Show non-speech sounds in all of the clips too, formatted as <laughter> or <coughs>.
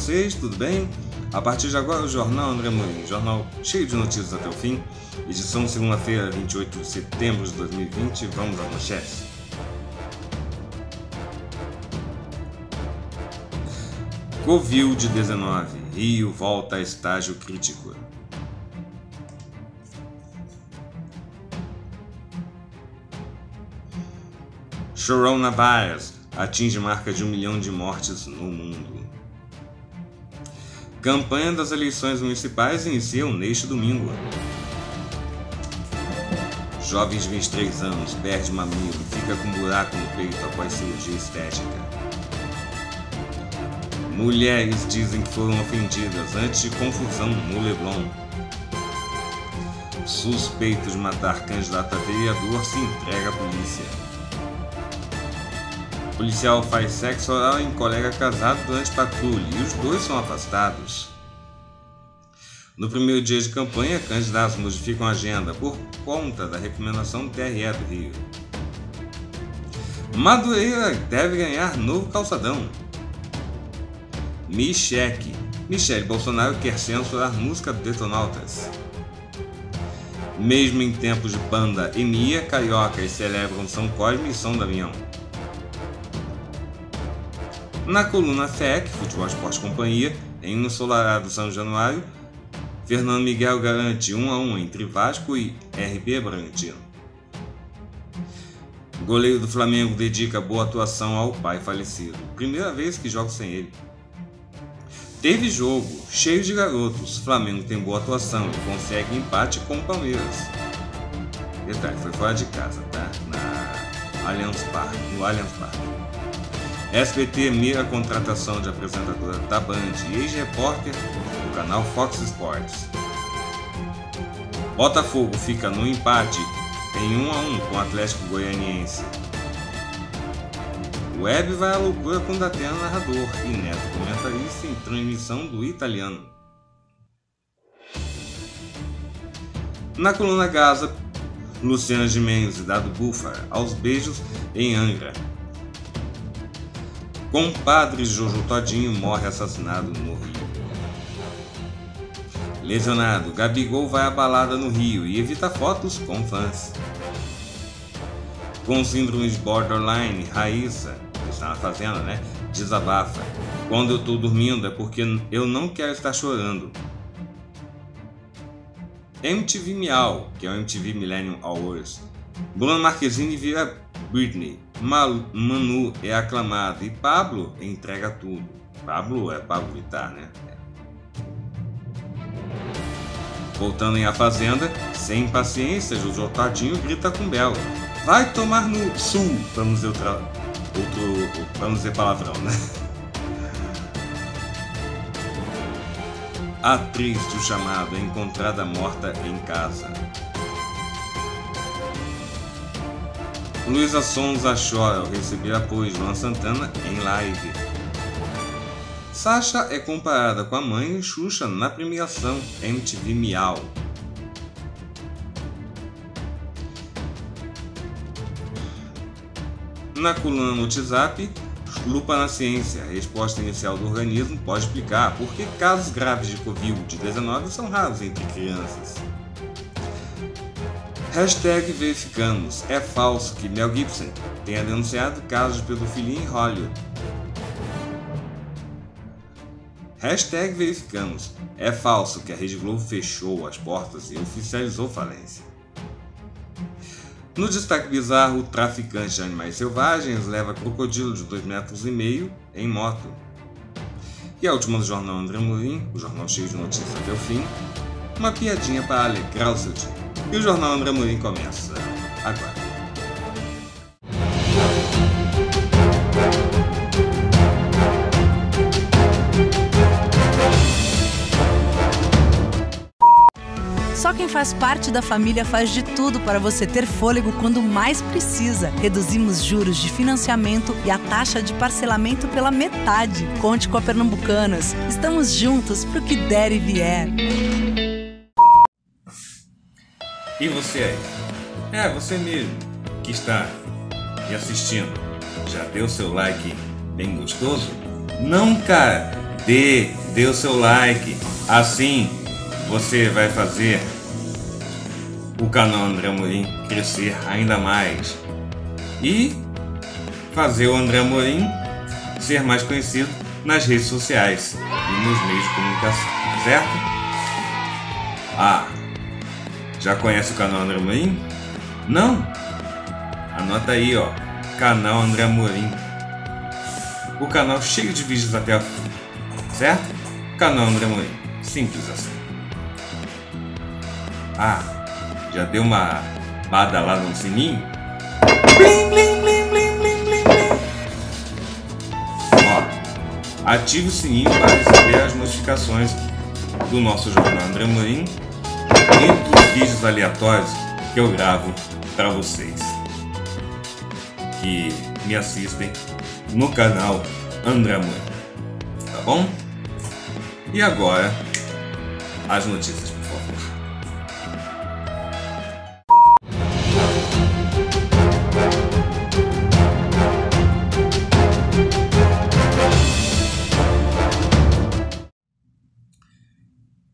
vocês? Tudo bem? A partir de agora, o Jornal André Morim, jornal cheio de notícias até o fim. Edição segunda-feira, 28 de setembro de 2020. Vamos à manchete. Covid-19. Rio volta a estágio crítico. Chorão atinge marca de um milhão de mortes no mundo. Campanha das eleições municipais iniciam neste domingo. Jovem de 23 anos perde mamilo e fica com buraco no peito após cirurgia estética. Mulheres dizem que foram ofendidas antes de confusão no Leblon. Suspeitos de matar candidato a vereador se entrega à polícia policial faz sexo oral em colega casado durante patrulha e os dois são afastados. No primeiro dia de campanha, candidatos modificam a agenda por conta da recomendação do TRE do Rio. Madureira deve ganhar novo calçadão. Micheque. Michele Bolsonaro quer censurar música do Detonautas. Mesmo em tempos de banda, Enia, Cariocas celebram São Cosme e São Damião. Na coluna FEC, Futebol Esporte Companhia, em um ensolarado São Januário, Fernando Miguel garante 1 a 1 entre Vasco e RB Bragantino. O goleiro do Flamengo dedica boa atuação ao pai falecido. Primeira vez que joga sem ele. Teve jogo, cheio de garotos. Flamengo tem boa atuação e consegue empate com o Palmeiras. Detalhe, foi fora de casa, tá? Na Allianz Parque, no Allianz Parque. SBT mira a contratação de apresentadora da Band e ex-repórter do canal Fox Sports. Botafogo fica no empate em 1 a 1 com o Atlético Goianiense. Web vai à loucura com Datena é narrador e Neto comentarista em transmissão do italiano. Na coluna Gaza, Luciana de Gimenez e Dado Búfara aos beijos em Angra. Compadre Jojo Todinho morre assassinado no Rio. Lesionado, Gabigol vai à balada no Rio e evita fotos com fãs. Com síndrome de borderline, Raíssa, que está na fazenda, né? Desabafa. Quando eu estou dormindo é porque eu não quero estar chorando. MTV Miau, que é o MTV Millennium Awards. Bruno Marquezine vira Britney. Manu é aclamado e Pablo entrega tudo. Pablo é Pablo Vittar, né? Voltando em A Fazenda, sem paciência, José Tadinho grita com Bela. Vai tomar no sul, vamos dizer, outra, outro, dizer palavrão, né? A atriz do chamado é encontrada morta em casa. Luísa Sonza chora ao receber apoio de Luan Santana em live. Sasha é comparada com a mãe e Xuxa na premiação MTV Miau. Na coluna no WhatsApp, Lupa na ciência. A resposta inicial do organismo pode explicar por que casos graves de Covid-19 são raros entre crianças. Hashtag verificamos. É falso que Mel Gibson tenha denunciado casos de pedofilia em Hollywood. Hashtag verificamos. É falso que a Rede Globo fechou as portas e oficializou falência. No destaque bizarro, o traficante de animais selvagens leva crocodilo de 2,5 metros e meio em moto. E a última do jornal André Molim, o jornal cheio de notícias até o fim, uma piadinha para alegrar o seu dia e o Jornal André Amorim começa agora. Só quem faz parte da família faz de tudo para você ter fôlego quando mais precisa. Reduzimos juros de financiamento e a taxa de parcelamento pela metade. Conte com a Pernambucanas. Estamos juntos para o que der e vier. E você aí? É, você mesmo que está me assistindo. Já deu seu like bem gostoso? Não, cara! Dê, dê o seu like. Assim você vai fazer o canal André Amorim crescer ainda mais. E fazer o André Amorim ser mais conhecido nas redes sociais e nos meios de comunicação, certo? Ah, já conhece o canal André Amorim? Não? Anota aí, ó. Canal André Amorim. O canal cheio de vídeos até a fim. Certo? Canal André Amorim. Simples assim. Ah, já deu uma badalada no sininho? Blim, blim, blim, blim, blim, blim, blim. Ó, ative o sininho para receber as notificações do nosso jornal André Amorim e do vídeos aleatórios que eu gravo para vocês que me assistem no canal Andramã, tá bom? E agora, as notícias, por favor.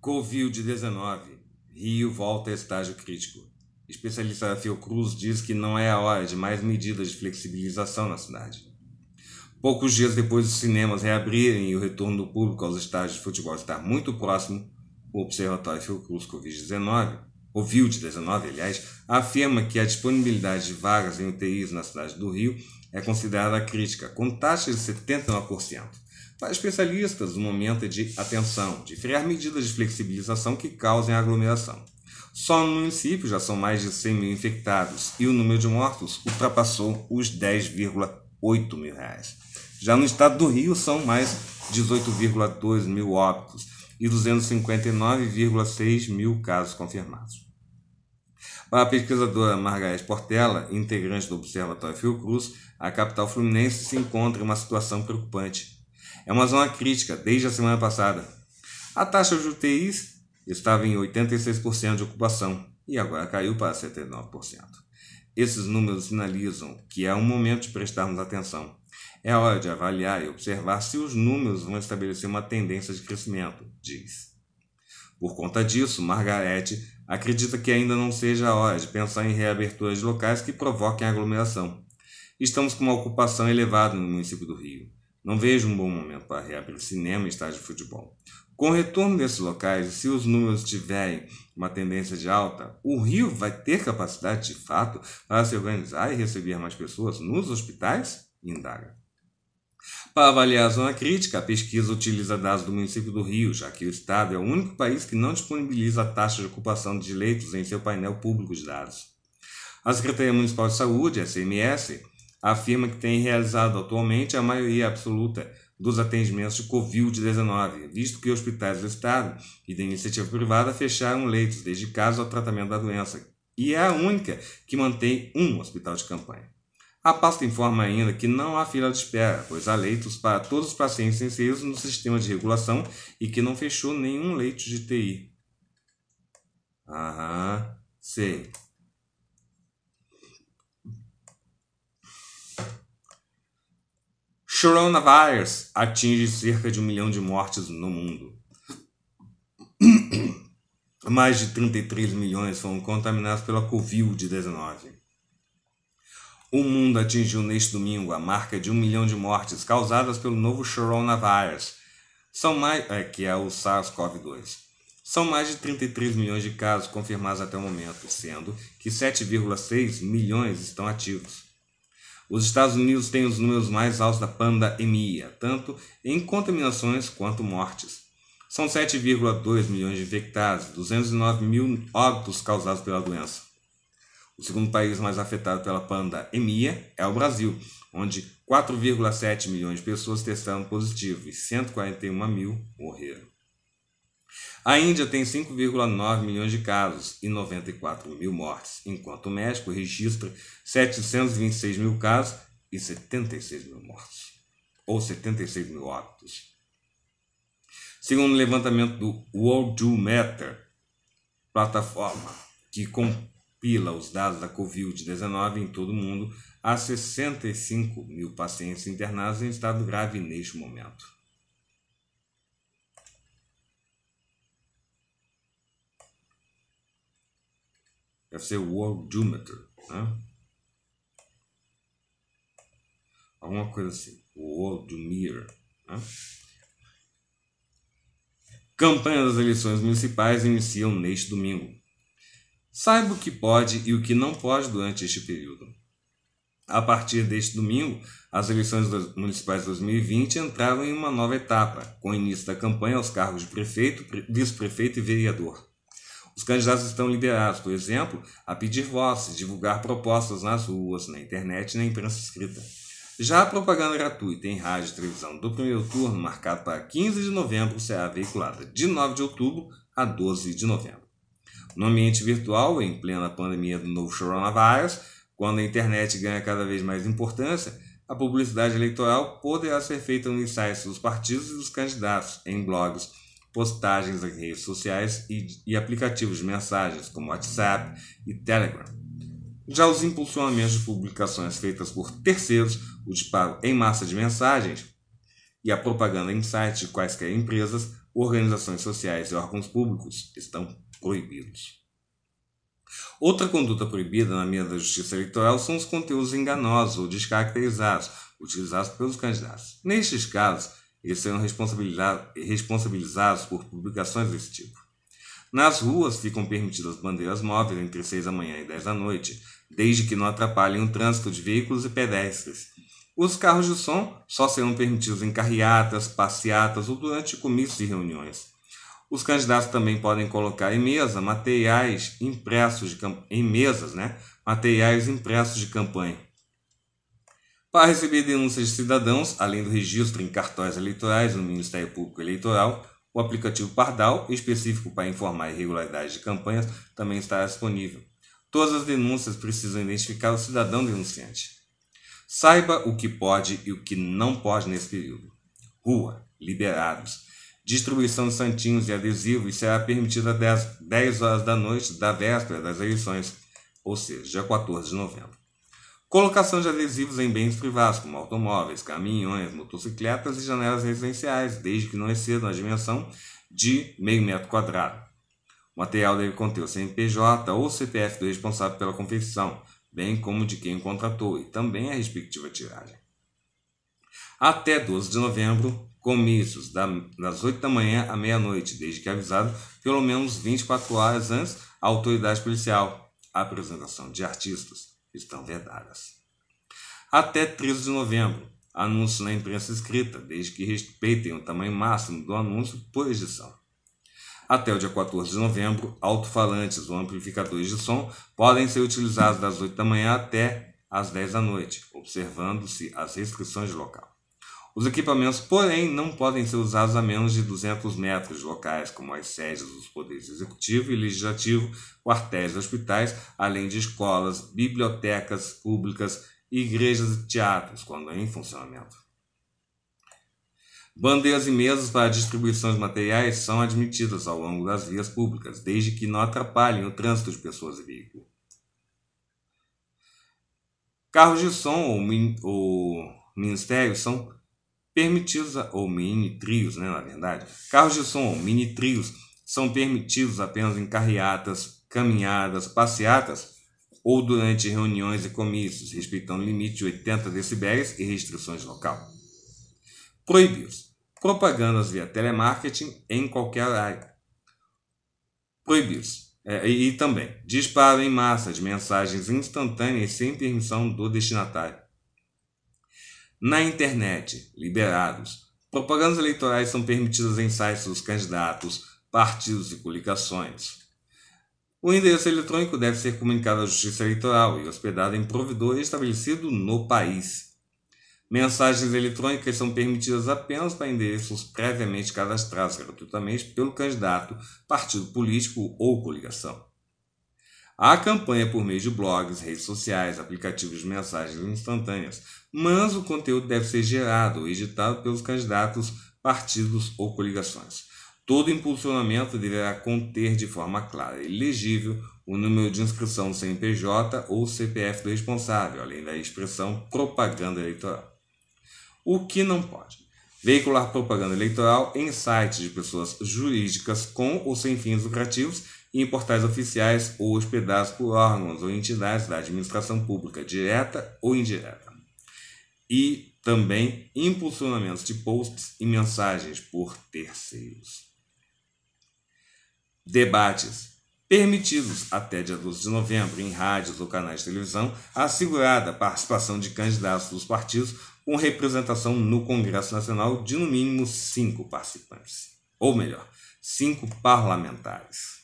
Covid-19 Rio volta a estágio crítico. Especialista Fiocruz diz que não é a hora de mais medidas de flexibilização na cidade. Poucos dias depois dos cinemas reabrirem e o retorno do público aos estádios de futebol estar muito próximo, o Observatório Fiocruz Covid-19, o de 19 aliás, afirma que a disponibilidade de vagas em UTIs na cidade do Rio é considerada crítica, com taxa de 79%. Para especialistas, o momento é de atenção, de frear medidas de flexibilização que causem aglomeração. Só no município já são mais de 100 mil infectados e o número de mortos ultrapassou os 10,8 mil reais. Já no estado do Rio são mais 18,2 mil óbitos e 259,6 mil casos confirmados. Para a pesquisadora Margareth Portela, integrante do Observatório Fiocruz, a capital fluminense se encontra em uma situação preocupante é uma zona crítica desde a semana passada. A taxa de UTIs estava em 86% de ocupação e agora caiu para 79%. Esses números sinalizam que é um momento de prestarmos atenção. É hora de avaliar e observar se os números vão estabelecer uma tendência de crescimento, diz. Por conta disso, Margarete acredita que ainda não seja a hora de pensar em reaberturas de locais que provoquem aglomeração. Estamos com uma ocupação elevada no município do Rio. Não vejo um bom momento para reabrir o cinema e estádio de futebol. Com o retorno desses locais, se os números tiverem uma tendência de alta, o Rio vai ter capacidade de fato para se organizar e receber mais pessoas nos hospitais? Indaga. Para avaliar a zona crítica, a pesquisa utiliza dados do município do Rio, já que o estado é o único país que não disponibiliza a taxa de ocupação de leitos em seu painel público de dados. A Secretaria Municipal de Saúde, SMS, afirma que tem realizado atualmente a maioria absoluta dos atendimentos de Covid-19, visto que hospitais do Estado e da iniciativa privada fecharam leitos dedicados ao tratamento da doença, e é a única que mantém um hospital de campanha. A pasta informa ainda que não há fila de espera, pois há leitos para todos os pacientes inseridos no sistema de regulação e que não fechou nenhum leito de TI. Aham, sei. Coronavirus atinge cerca de um milhão de mortes no mundo. <clears throat> Mais de 33 milhões foram contaminados pela Covid-19. O mundo atingiu neste domingo a marca de um milhão de mortes causadas pelo novo coronavirus, são mais, é, que é o SARS-CoV-2. São mais de 33 milhões de casos confirmados até o momento, sendo que 7,6 milhões estão ativos. Os Estados Unidos têm os números mais altos da pandemia, tanto em contaminações quanto mortes. São 7,2 milhões de infectados, 209 mil óbitos causados pela doença. O segundo país mais afetado pela pandemia é o Brasil, onde 4,7 milhões de pessoas testaram positivo e 141 mil morreram. A Índia tem 5,9 milhões de casos e 94 mil mortes, enquanto o México registra 726 mil casos e 76 mil mortes, ou 76 mil óbitos. Segundo o levantamento do World Do Matter, plataforma que compila os dados da Covid-19 em todo o mundo, há 65 mil pacientes internados em estado grave neste momento. deve ser worldometer, né? Alguma coisa assim, worldometer, né? Campanha das eleições municipais iniciam neste domingo. Saiba o que pode e o que não pode durante este período. A partir deste domingo, as eleições municipais de 2020 entraram em uma nova etapa, com o início da campanha aos cargos de prefeito, vice-prefeito e vereador. Os candidatos estão liberados, por exemplo, a pedir votos, divulgar propostas nas ruas, na internet e na imprensa escrita. Já a propaganda gratuita em rádio e televisão do primeiro turno, marcado para 15 de novembro, será veiculada de 9 de outubro a 12 de novembro. No ambiente virtual, em plena pandemia do novo coronavírus, quando a internet ganha cada vez mais importância, a publicidade eleitoral poderá ser feita nos sites dos partidos e dos candidatos, em blogs, postagens em redes sociais e, e aplicativos de mensagens como WhatsApp e Telegram. Já os impulsionamentos de publicações feitas por terceiros, o disparo em massa de mensagens e a propaganda em sites de quaisquer empresas, organizações sociais e órgãos públicos estão proibidos. Outra conduta proibida na mira da justiça eleitoral são os conteúdos enganosos ou descaracterizados, utilizados pelos candidatos. Nestes casos, eles serão responsabilizados por publicações desse tipo. Nas ruas ficam permitidas bandeiras móveis entre 6 da manhã e 10 da noite, desde que não atrapalhem o trânsito de veículos e pedestres. Os carros de som só serão permitidos em carreatas, passeatas ou durante comícios e reuniões. Os candidatos também podem colocar em mesa materiais impressos de em mesas, né? Materiais impressos de campanha. Para receber denúncias de cidadãos, além do registro em cartões eleitorais no Ministério Público Eleitoral, o aplicativo Pardal, específico para informar irregularidades de campanhas, também está disponível. Todas as denúncias precisam identificar o cidadão denunciante. Saiba o que pode e o que não pode nesse período. Rua, liberados. Distribuição de santinhos e adesivos será permitida às 10 horas da noite da véspera das eleições, ou seja, dia 14 de novembro. Colocação de adesivos em bens privados, como automóveis, caminhões, motocicletas e janelas residenciais, desde que não excedam a dimensão de meio metro quadrado. O material deve conter o CNPJ ou CPF do responsável pela confecção, bem como de quem o contratou, e também a respectiva tiragem. Até 12 de novembro, comícios das 8 da manhã à meia-noite, desde que avisado pelo menos 24 horas antes a autoridade policial. Apresentação de artistas estão vedadas. Até 13 de novembro, anúncios na imprensa escrita, desde que respeitem o tamanho máximo do anúncio por edição. Até o dia 14 de novembro, alto-falantes ou amplificadores de som podem ser utilizados das 8 da manhã até às 10 da noite, observando-se as restrições de local. Os equipamentos, porém, não podem ser usados a menos de 200 metros de locais, como as sedes dos poderes executivo e legislativo, quartéis e hospitais, além de escolas, bibliotecas públicas, igrejas e teatros, quando em funcionamento. Bandeiras e mesas para distribuição de materiais são admitidas ao longo das vias públicas, desde que não atrapalhem o trânsito de pessoas e veículos. Carros de som ou, ou ministérios são permitidos ou mini trios, né, na verdade. Carros de som ou mini trios são permitidos apenas em carreatas, caminhadas, passeatas ou durante reuniões e comícios, respeitando o limite de 80 decibéis e restrições local. Proibidos. Propagandas via telemarketing em qualquer área. Proibidos. É, e, e também disparo em massa de mensagens instantâneas sem permissão do destinatário na internet, liberados. Propagandas eleitorais são permitidas em sites dos candidatos, partidos e coligações. O endereço eletrônico deve ser comunicado à Justiça Eleitoral e hospedado em provedor estabelecido no país. Mensagens eletrônicas são permitidas apenas para endereços previamente cadastrados gratuitamente pelo candidato, partido político ou coligação. A campanha por meio de blogs, redes sociais, aplicativos de mensagens instantâneas, mas o conteúdo deve ser gerado e editado pelos candidatos, partidos ou coligações. Todo impulsionamento deverá conter de forma clara e legível o número de inscrição do CNPJ ou CPF do responsável, além da expressão propaganda eleitoral. O que não pode? Veicular propaganda eleitoral em sites de pessoas jurídicas com ou sem fins lucrativos e em portais oficiais ou hospedados por órgãos ou entidades da administração pública, direta ou indireta e também impulsionamentos de posts e mensagens por terceiros. Debates permitidos até dia 12 de novembro em rádios ou canais de televisão, assegurada a participação de candidatos dos partidos com representação no Congresso Nacional de no mínimo cinco participantes, ou melhor, cinco parlamentares.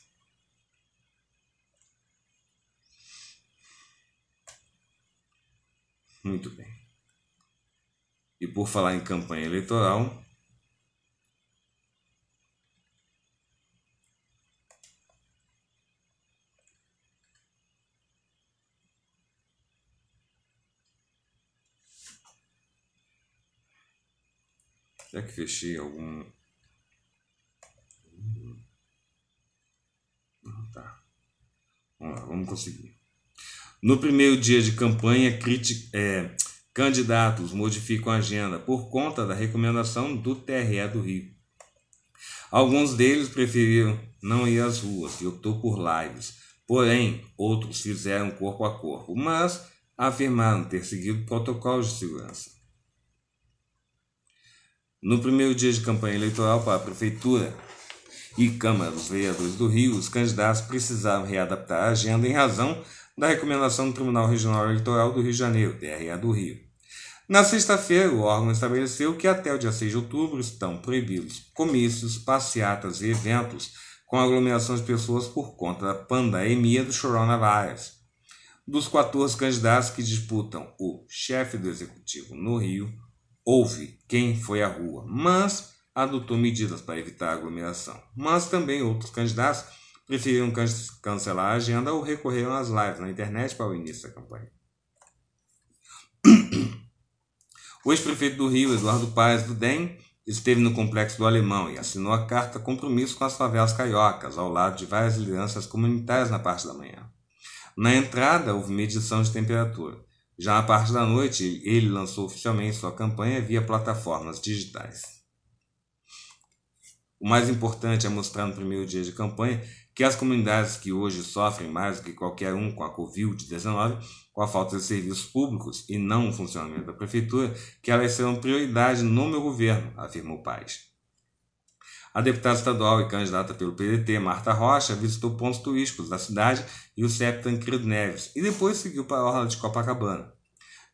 Muito bem. E por falar em campanha eleitoral, Será que fechei algum. Tá. Vamos lá, vamos conseguir. No primeiro dia de campanha, crítica. É... Candidatos modificam a agenda por conta da recomendação do TRE do Rio. Alguns deles preferiram não ir às ruas e optou por lives. Porém, outros fizeram corpo a corpo, mas afirmaram ter seguido protocolos de segurança. No primeiro dia de campanha eleitoral para a Prefeitura e Câmara dos Vereadores do Rio, os candidatos precisaram readaptar a agenda em razão da recomendação do Tribunal Regional Eleitoral do Rio de Janeiro, TRE do Rio, na sexta-feira, o órgão estabeleceu que até o dia 6 de outubro estão proibidos comícios, passeatas e eventos com aglomeração de pessoas por conta da pandemia do coronavírus. Dos 14 candidatos que disputam o chefe do executivo no Rio, houve quem foi à rua, mas adotou medidas para evitar a aglomeração. Mas também outros candidatos preferiram can cancelar a agenda ou recorreram às lives na internet para o início da campanha. O ex-prefeito do Rio, Eduardo Paes, do DEM, esteve no Complexo do Alemão e assinou a carta compromisso com as favelas caiocas, ao lado de várias lideranças comunitárias na parte da manhã. Na entrada, houve medição de temperatura. Já na parte da noite, ele lançou oficialmente sua campanha via plataformas digitais. O mais importante é mostrar no primeiro dia de campanha que as comunidades que hoje sofrem mais do que qualquer um com a Covid-19, com a falta de serviços públicos e não o funcionamento da prefeitura, que elas serão prioridade no meu governo, afirmou Paz. A deputada estadual e candidata pelo PDT, Marta Rocha, visitou pontos turísticos da cidade e o CEP Tancredo Neves e depois seguiu para a Orla de Copacabana.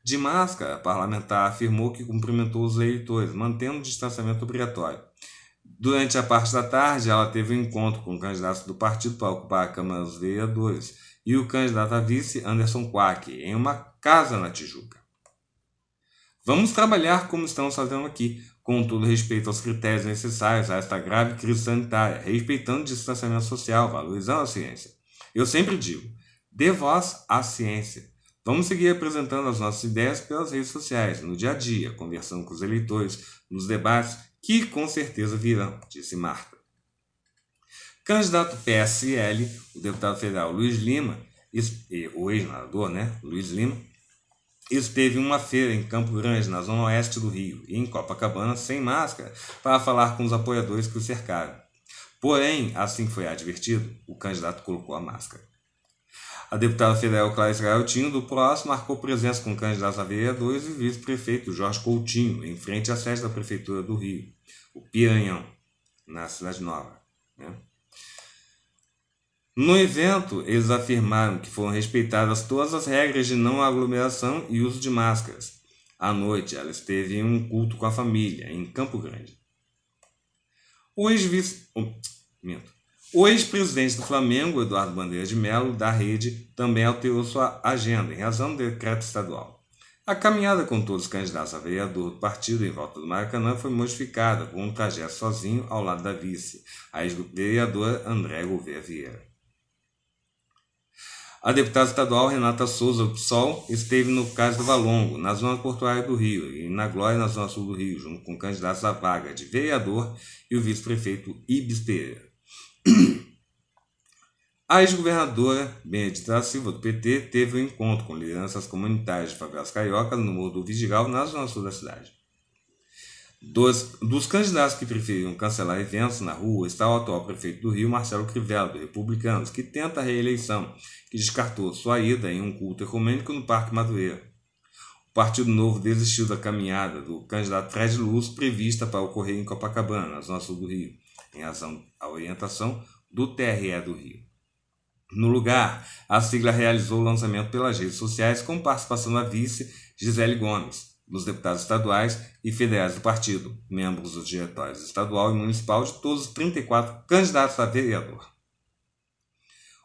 De máscara, a parlamentar afirmou que cumprimentou os eleitores, mantendo o distanciamento obrigatório. Durante a parte da tarde, ela teve um encontro com o candidato do partido para ocupar a Câmara dos Vereadores e o candidato a vice, Anderson Quack, em uma casa na Tijuca. Vamos trabalhar como estamos fazendo aqui, com todo respeito aos critérios necessários a esta grave crise sanitária, respeitando o distanciamento social, valorizando a ciência. Eu sempre digo, dê voz à ciência. Vamos seguir apresentando as nossas ideias pelas redes sociais, no dia a dia, conversando com os eleitores, nos debates que com certeza virão, disse Marta. Candidato PSL, o deputado federal Luiz Lima, o ex narrador né, Luiz Lima, esteve uma feira em Campo Grande, na zona oeste do Rio, e em Copacabana, sem máscara, para falar com os apoiadores que o cercaram. Porém, assim foi advertido, o candidato colocou a máscara. A deputada federal Clarice Gaiotinho, do PROAS, marcou presença com candidatos a vereadores e vice-prefeito Jorge Coutinho, em frente à sede da Prefeitura do Rio, o Piranhão, na Cidade Nova. Né? No evento, eles afirmaram que foram respeitadas todas as regras de não aglomeração e uso de máscaras. À noite, ela esteve em um culto com a família, em Campo Grande. O ex-vice. Oh, minto. O ex-presidente do Flamengo, Eduardo Bandeira de Melo, da rede, também alterou sua agenda em razão do decreto estadual. A caminhada com todos os candidatos a vereador do partido em volta do Maracanã foi modificada com um trajeto sozinho ao lado da vice, a ex-vereadora André Gouveia Vieira. A deputada estadual Renata Souza do PSOL esteve no Cais do Valongo, na zona portuária do Rio, e na Glória, na zona sul do Rio, junto com candidatos à vaga de vereador e o vice-prefeito Ibis Pereira. A ex-governadora Benedita Silva, do PT, teve um encontro com lideranças comunitárias de favelas cariocas no Morro do Vigigal, na zona sul da cidade. Dos, dos candidatos que preferiram cancelar eventos na rua está o atual prefeito do Rio, Marcelo Crivella, do Republicanos, que tenta a reeleição, que descartou sua ida em um culto ecumênico no Parque Madureira. O Partido Novo desistiu da caminhada do candidato Fred Luz prevista para ocorrer em Copacabana, na zona sul do Rio em razão à orientação do TRE do Rio. No lugar, a sigla realizou o lançamento pelas redes sociais com participação da vice Gisele Gomes, dos deputados estaduais e federais do partido, membros dos diretórios estadual e municipal de todos os 34 candidatos a vereador.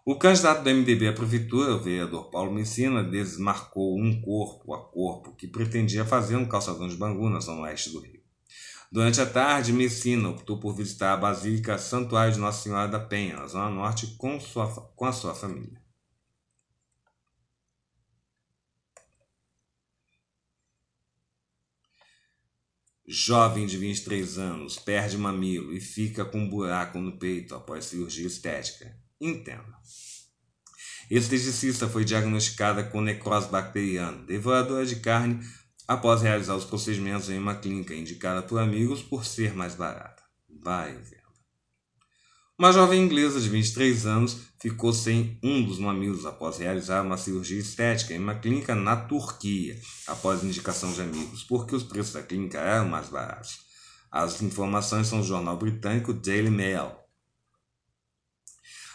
O candidato do MDB à prefeitura, o vereador Paulo Messina, desmarcou um corpo a corpo que pretendia fazer no calçadão de Bangu, na zona leste do Rio. Durante a tarde, Messina optou por visitar a Basílica Santuário de Nossa Senhora da Penha, na Zona Norte, com, sua, com a sua família. Jovem de 23 anos perde mamilo e fica com um buraco no peito após cirurgia estética. Entenda. Esteticista foi diagnosticada com necrose bacteriana, devoradora de carne após realizar os procedimentos em uma clínica indicada por amigos por ser mais barata. Vai vendo. Uma jovem inglesa de 23 anos ficou sem um dos mamilos após realizar uma cirurgia estética em uma clínica na Turquia, após indicação de amigos, porque os preços da clínica eram mais baratos. As informações são do jornal britânico Daily Mail.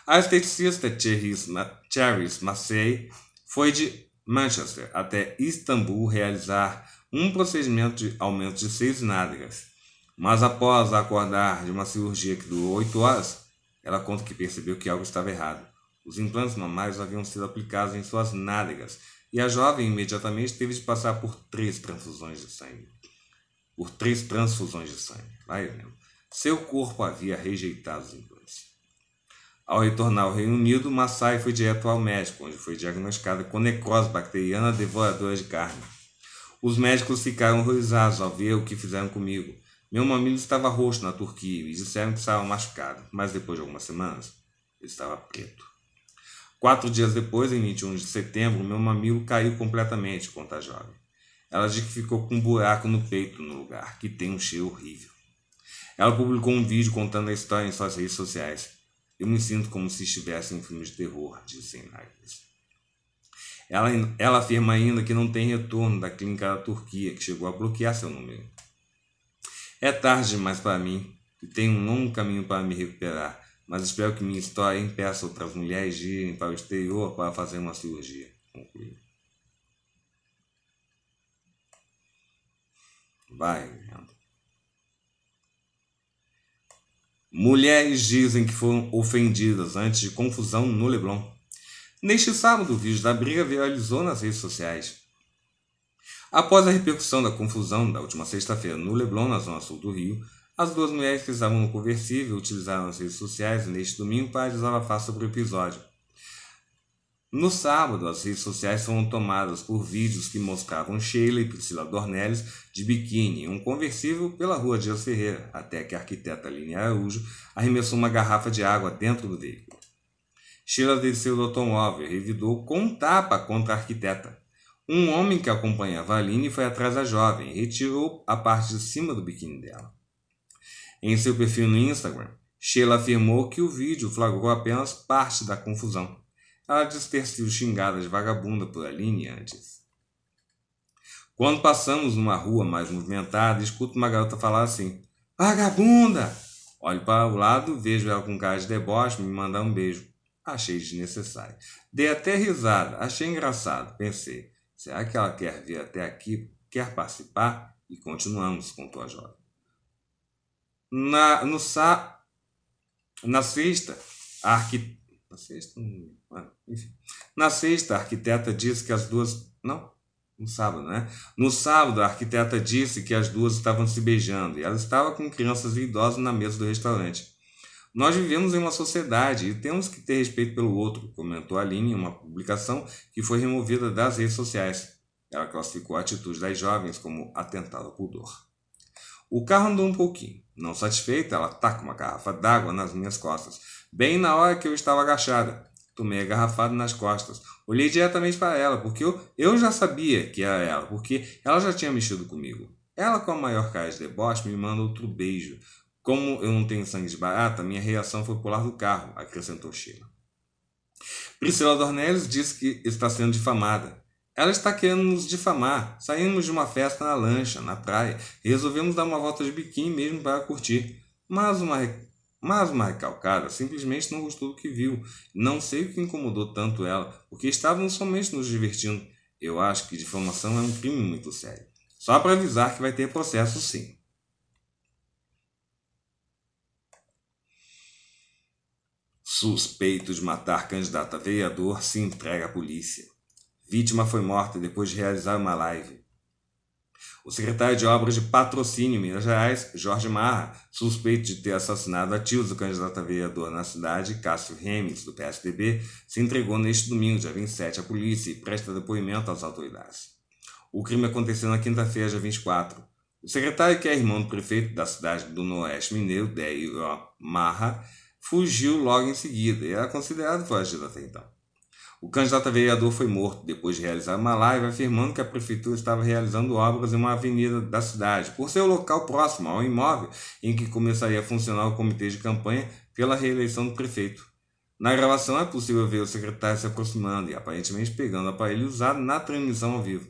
A esteticista Thierry Massey foi de Manchester até Istambul realizar um procedimento de aumento de seis nádegas. Mas após acordar de uma cirurgia que durou oito horas, ela conta que percebeu que algo estava errado. Os implantes mamários haviam sido aplicados em suas nádegas e a jovem imediatamente teve de passar por três transfusões de sangue. Por três transfusões de sangue. Vai, Seu corpo havia rejeitado os implantes. Ao retornar ao Reino Unido, Massai foi direto ao médico, onde foi diagnosticada com necrose bacteriana devoradora de carne. Os médicos ficaram horrorizados ao ver o que fizeram comigo. Meu mamilo estava roxo na Turquia e disseram que estava machucado, mas depois de algumas semanas, ele estava preto. Quatro dias depois, em 21 de setembro, meu mamilo caiu completamente, conta a jovem. Ela diz que ficou com um buraco no peito no lugar, que tem um cheiro horrível. Ela publicou um vídeo contando a história em suas redes sociais. Eu me sinto como se estivesse em filmes de terror, disse Inagnes. Ela, ela afirma ainda que não tem retorno da clínica da Turquia, que chegou a bloquear seu número. É tarde demais para mim e tenho um longo caminho para me recuperar, mas espero que minha história impeça outras mulheres de irem para o exterior para fazer uma cirurgia, concluiu. Vai, Mulheres dizem que foram ofendidas antes de confusão no Leblon. Neste sábado, o vídeo da briga viralizou nas redes sociais. Após a repercussão da confusão da última sexta-feira no Leblon, na zona sul do Rio, as duas mulheres que estavam no conversível utilizaram as redes sociais neste domingo para desabafar sobre o episódio. No sábado, as redes sociais foram tomadas por vídeos que mostravam Sheila e Priscila Dornelles de biquíni em um conversível pela rua Dias Ferreira, até que a arquiteta Aline Araújo arremessou uma garrafa de água dentro do veículo. Sheila desceu do automóvel e revidou com um tapa contra a arquiteta. Um homem que acompanhava Aline foi atrás da jovem e retirou a parte de cima do biquíni dela. Em seu perfil no Instagram, Sheila afirmou que o vídeo flagrou apenas parte da confusão ela diz ter sido xingada de vagabunda por Aline antes. Quando passamos numa rua mais movimentada, escuto uma garota falar assim: Vagabunda! Olho para o lado, vejo ela com cara de deboche me mandar um beijo. Achei desnecessário. Dei até risada, achei engraçado. Pensei: será que ela quer vir até aqui, quer participar? E continuamos, contou a jovem. Na, no sa, na sexta, a arquiteta. Na sexta, mano. Enfim. Na sexta, a arquiteta disse que as duas. Não, no sábado, né? No sábado, a arquiteta disse que as duas estavam se beijando e ela estava com crianças e idosos na mesa do restaurante. Nós vivemos em uma sociedade e temos que ter respeito pelo outro, comentou a Aline em uma publicação que foi removida das redes sociais. Ela classificou a atitude das jovens como atentado ao pudor. O carro andou um pouquinho. Não satisfeita, ela taca uma garrafa d'água nas minhas costas, bem na hora que eu estava agachada. Tomei a garrafada nas costas. Olhei diretamente para ela, porque eu, eu já sabia que era ela, porque ela já tinha mexido comigo. Ela, com a maior cara de deboche, me manda outro beijo. Como eu não tenho sangue de barata, minha reação foi pular do carro, acrescentou Sheila. Priscila Dornelles disse que está sendo difamada. Ela está querendo nos difamar. Saímos de uma festa na lancha, na praia, e resolvemos dar uma volta de biquíni mesmo para curtir. Mas uma mas Maria Calcada simplesmente não gostou do que viu. Não sei o que incomodou tanto ela, porque estávamos somente nos divertindo. Eu acho que difamação é um crime muito sério. Só para avisar que vai ter processo sim. Suspeito de matar candidato a vereador se entrega à polícia. Vítima foi morta depois de realizar uma live. O secretário de Obras de Patrocínio, Minas Gerais, Jorge Marra, suspeito de ter assassinado a tios do candidato a vereador na cidade, Cássio Remes, do PSDB, se entregou neste domingo, dia 27, à polícia e presta depoimento às autoridades. O crime aconteceu na quinta-feira, dia 24. O secretário, que é irmão do prefeito da cidade do Noroeste Mineiro, Deio Marra, fugiu logo em seguida e era considerado foragido até então. O candidato a vereador foi morto depois de realizar uma live afirmando que a prefeitura estava realizando obras em uma avenida da cidade, por ser o local próximo ao imóvel em que começaria a funcionar o comitê de campanha pela reeleição do prefeito. Na gravação é possível ver o secretário se aproximando e aparentemente pegando o aparelho usado na transmissão ao vivo.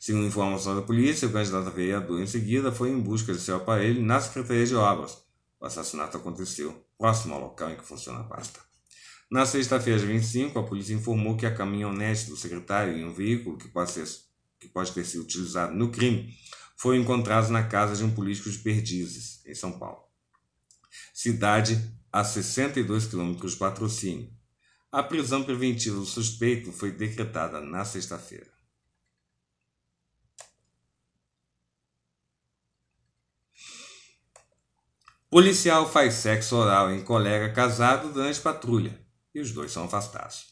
Segundo informações da polícia, o candidato a vereador em seguida foi em busca de seu aparelho na Secretaria de Obras. O assassinato aconteceu próximo ao local em que funciona a pasta. Na sexta-feira, 25, a polícia informou que a caminhonete do secretário e um veículo que pode, ser, que pode ter sido utilizado no crime foram encontrados na casa de um político de Perdizes, em São Paulo, cidade a 62 quilômetros de patrocínio. A prisão preventiva do suspeito foi decretada na sexta-feira. Policial faz sexo oral em colega casado durante patrulha e os dois são afastados.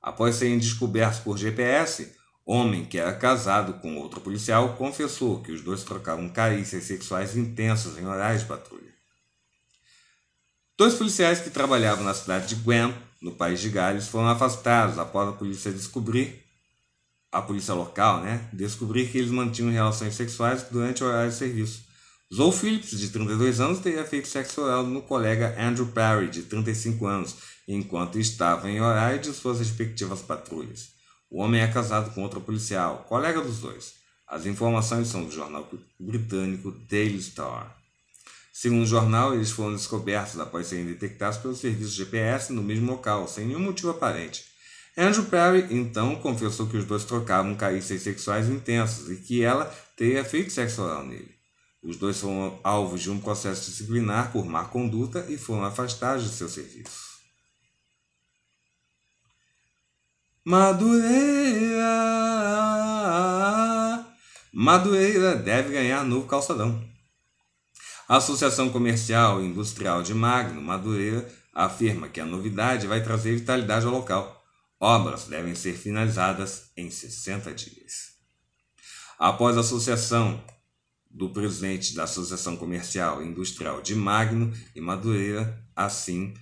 Após serem descobertos por GPS, homem que era casado com outro policial confessou que os dois trocavam carícias sexuais intensas em horários de patrulha. Dois policiais que trabalhavam na cidade de Gwen, no país de Gales, foram afastados após a polícia descobrir a polícia local, né, descobrir que eles mantinham relações sexuais durante o horário de serviço. Zoe Phillips, de 32 anos, teria feito sexo oral no colega Andrew Perry, de 35 anos, enquanto estava em horário de suas respectivas patrulhas. O homem é casado com outra policial, colega dos dois. As informações são do jornal britânico Daily Star. Segundo o jornal, eles foram descobertos após serem detectados pelo serviço GPS no mesmo local, sem nenhum motivo aparente. Andrew Perry então confessou que os dois trocavam carícias sexuais intensas e que ela teria feito sexo oral nele. Os dois foram alvos de um processo disciplinar por má conduta e foram afastados de seu serviço. Madureira. Madureira deve ganhar novo calçadão. A Associação Comercial e Industrial de Magno Madureira afirma que a novidade vai trazer vitalidade ao local. Obras devem ser finalizadas em 60 dias. Após a associação do presidente da Associação Comercial e Industrial de Magno e Madureira, assim,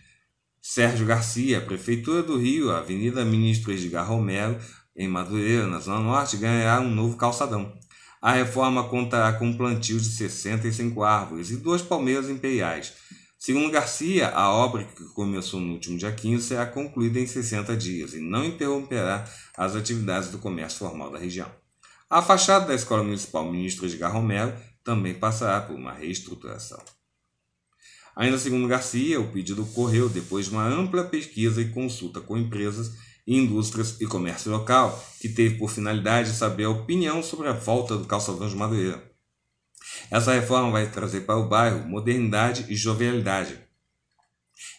Sérgio Garcia, Prefeitura do Rio, Avenida Ministro Edgar Romero, em Madureira, na Zona Norte, ganhará um novo calçadão. A reforma contará com plantios de 65 árvores e duas palmeiras imperiais. Segundo Garcia, a obra que começou no último dia 15 será concluída em 60 dias e não interromperá as atividades do comércio formal da região. A fachada da Escola Municipal Ministro Edgar Romero também passará por uma reestruturação. Ainda segundo Garcia, o pedido ocorreu depois de uma ampla pesquisa e consulta com empresas, indústrias e comércio local, que teve por finalidade saber a opinião sobre a volta do calçadão de Madureira. Essa reforma vai trazer para o bairro modernidade e jovialidade.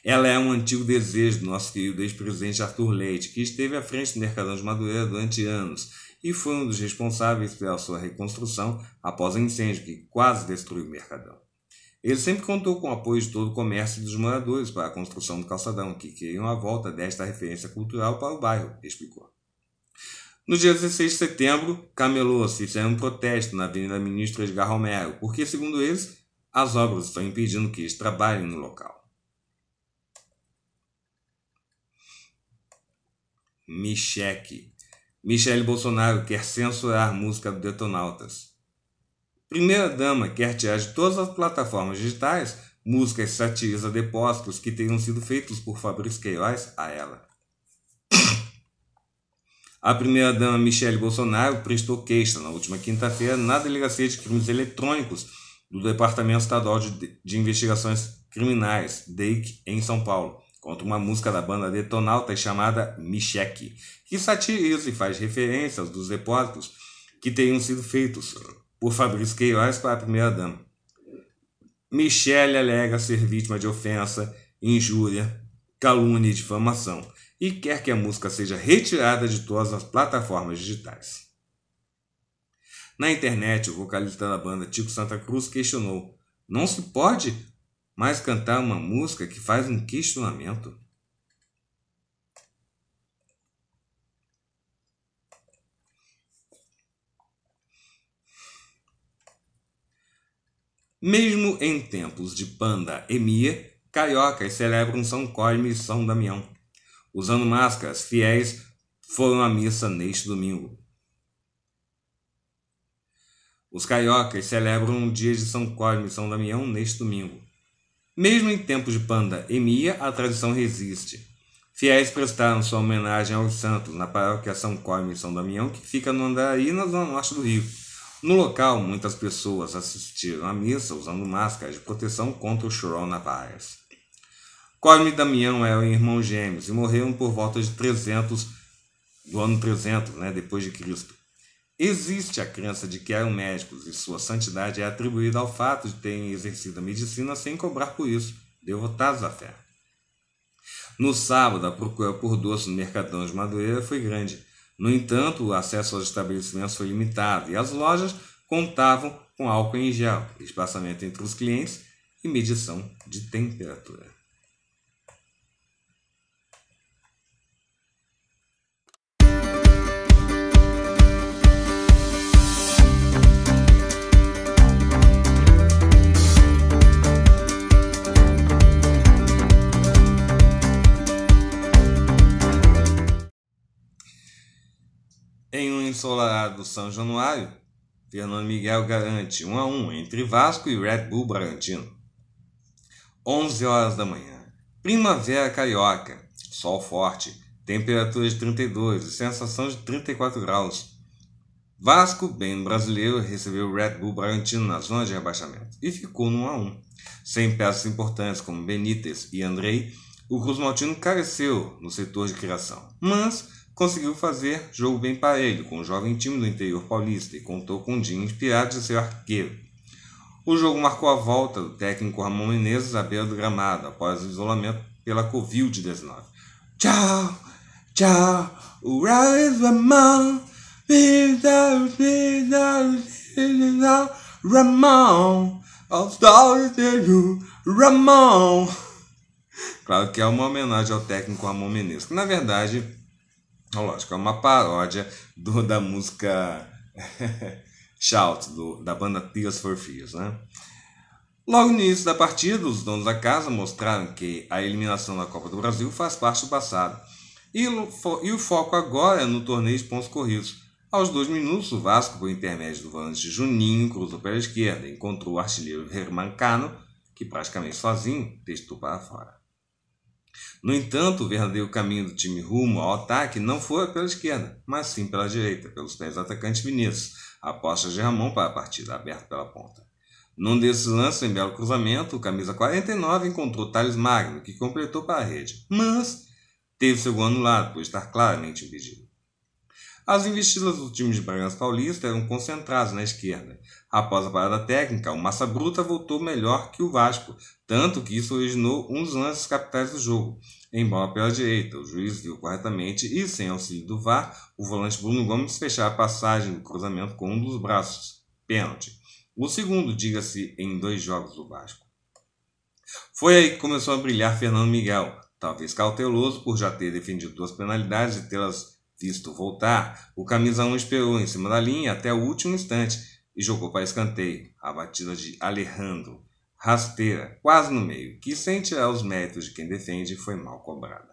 Ela é um antigo desejo do nosso querido ex-presidente Arthur Leite, que esteve à frente do Mercadão de Madureira durante anos e foi um dos responsáveis pela sua reconstrução após o incêndio que quase destruiu o Mercadão. Ele sempre contou com o apoio de todo o comércio e dos moradores para a construção do calçadão, que queriam uma volta desta referência cultural para o bairro, explicou. No dia 16 de setembro, camelôs fizeram um protesto na Avenida Ministro Edgar Romero, porque, segundo eles, as obras estão impedindo que eles trabalhem no local. Micheque. Michele Bolsonaro quer censurar música do Detonautas. Primeira Dama, quer tirar de todas as plataformas digitais, músicas satiriza depósitos que tenham sido feitos por Fabrício Queiroz a ela. <clears throat> A primeira-dama Michele Bolsonaro prestou queixa na última quinta-feira na Delegacia de Crimes Eletrônicos do Departamento Estadual de, de Investigações Criminais, DEIC, em São Paulo, contra uma música da banda Detonauta chamada Micheque, que satiriza e faz referências dos depósitos que tenham sido feitos por Fabrício Queiroz para a primeira-dama. Michele alega ser vítima de ofensa, injúria, calúnia e difamação e quer que a música seja retirada de todas as plataformas digitais. Na internet, o vocalista da banda Tico Santa Cruz questionou: Não se pode mais cantar uma música que faz um questionamento? Mesmo em tempos de pandemia, cariocas celebram São Cosme e São Damião. Usando máscaras, fiéis foram à missa neste domingo. Os cariocas celebram o dia de São Cosme e São Damião neste domingo. Mesmo em tempos de pandemia, a tradição resiste. Fiéis prestaram sua homenagem aos santos na paróquia São Cosme e São Damião, que fica no Andaraí, na zona norte do Rio. No local, muitas pessoas assistiram à missa usando máscaras de proteção contra o coronavírus. Cosme e Damião eram irmãos gêmeos e morreram por volta de 300 do ano 300, né, depois de Cristo. Existe a crença de que eram médicos e sua santidade é atribuída ao fato de terem exercido a medicina sem cobrar por isso, devotados à fé. No sábado, a procura por doces no Mercadão de Madureira foi grande no entanto, o acesso aos estabelecimentos foi limitado e as lojas contavam com álcool em gel, espaçamento entre os clientes e medição de temperatura. Em um ensolarado São Januário, Fernando Miguel garante 1 a 1 entre Vasco e Red Bull Bragantino. 11 horas da manhã. Primavera carioca. Sol forte. Temperatura de 32 e sensação de 34 graus. Vasco, bem no brasileiro, recebeu o Red Bull Bragantino na zona de rebaixamento e ficou no 1 a 1. Sem peças importantes como Benítez e Andrei, o Cruz Maltino careceu no setor de criação, mas conseguiu fazer jogo bem parelho com o jovem time do interior paulista e contou com um dia inspirado de seu arqueiro. O jogo marcou a volta do técnico Ramon Menezes à beira do gramado após o isolamento pela Covid-19. Tchau, tchau, o Ramon, vida, vida, vida, Ramon, aos do Ramon. Claro que é uma homenagem ao técnico Ramon Menezes, que na verdade lógico, é uma paródia do, da música <laughs> Shout, do, da banda Tears for Fears, né? Logo no início da partida, os donos da casa mostraram que a eliminação da Copa do Brasil faz parte do passado. E, e o foco agora é no torneio de pontos corridos. Aos dois minutos, o Vasco, por intermédio do volante Juninho, cruzou pela esquerda, encontrou o artilheiro Hermancano, que praticamente sozinho testou para fora. No entanto, o verdadeiro caminho do time rumo ao ataque não foi pela esquerda, mas sim pela direita, pelos três atacantes Vinícius, aposta de Ramon para a partida aberta pela ponta. Num desses lances, em belo cruzamento, o camisa 49 encontrou Thales Magno, que completou para a rede, mas teve seu gol anulado por estar claramente impedido. As investidas do time de Bragança Paulista eram concentradas na esquerda. Após a parada técnica, o Massa Bruta voltou melhor que o Vasco, tanto que isso originou uns lances capitais do jogo. Em bola pela direita, o juiz viu corretamente e, sem auxílio do VAR, o volante Bruno Gomes fechou a passagem do cruzamento com um dos braços. Pênalti. O segundo, diga-se, em dois jogos do Vasco. Foi aí que começou a brilhar Fernando Miguel, talvez cauteloso por já ter defendido duas penalidades e tê-las Visto voltar, o camisa 1 esperou em cima da linha até o último instante e jogou para escanteio. A batida de Alejandro, rasteira, quase no meio, que sem tirar os méritos de quem defende, foi mal cobrada.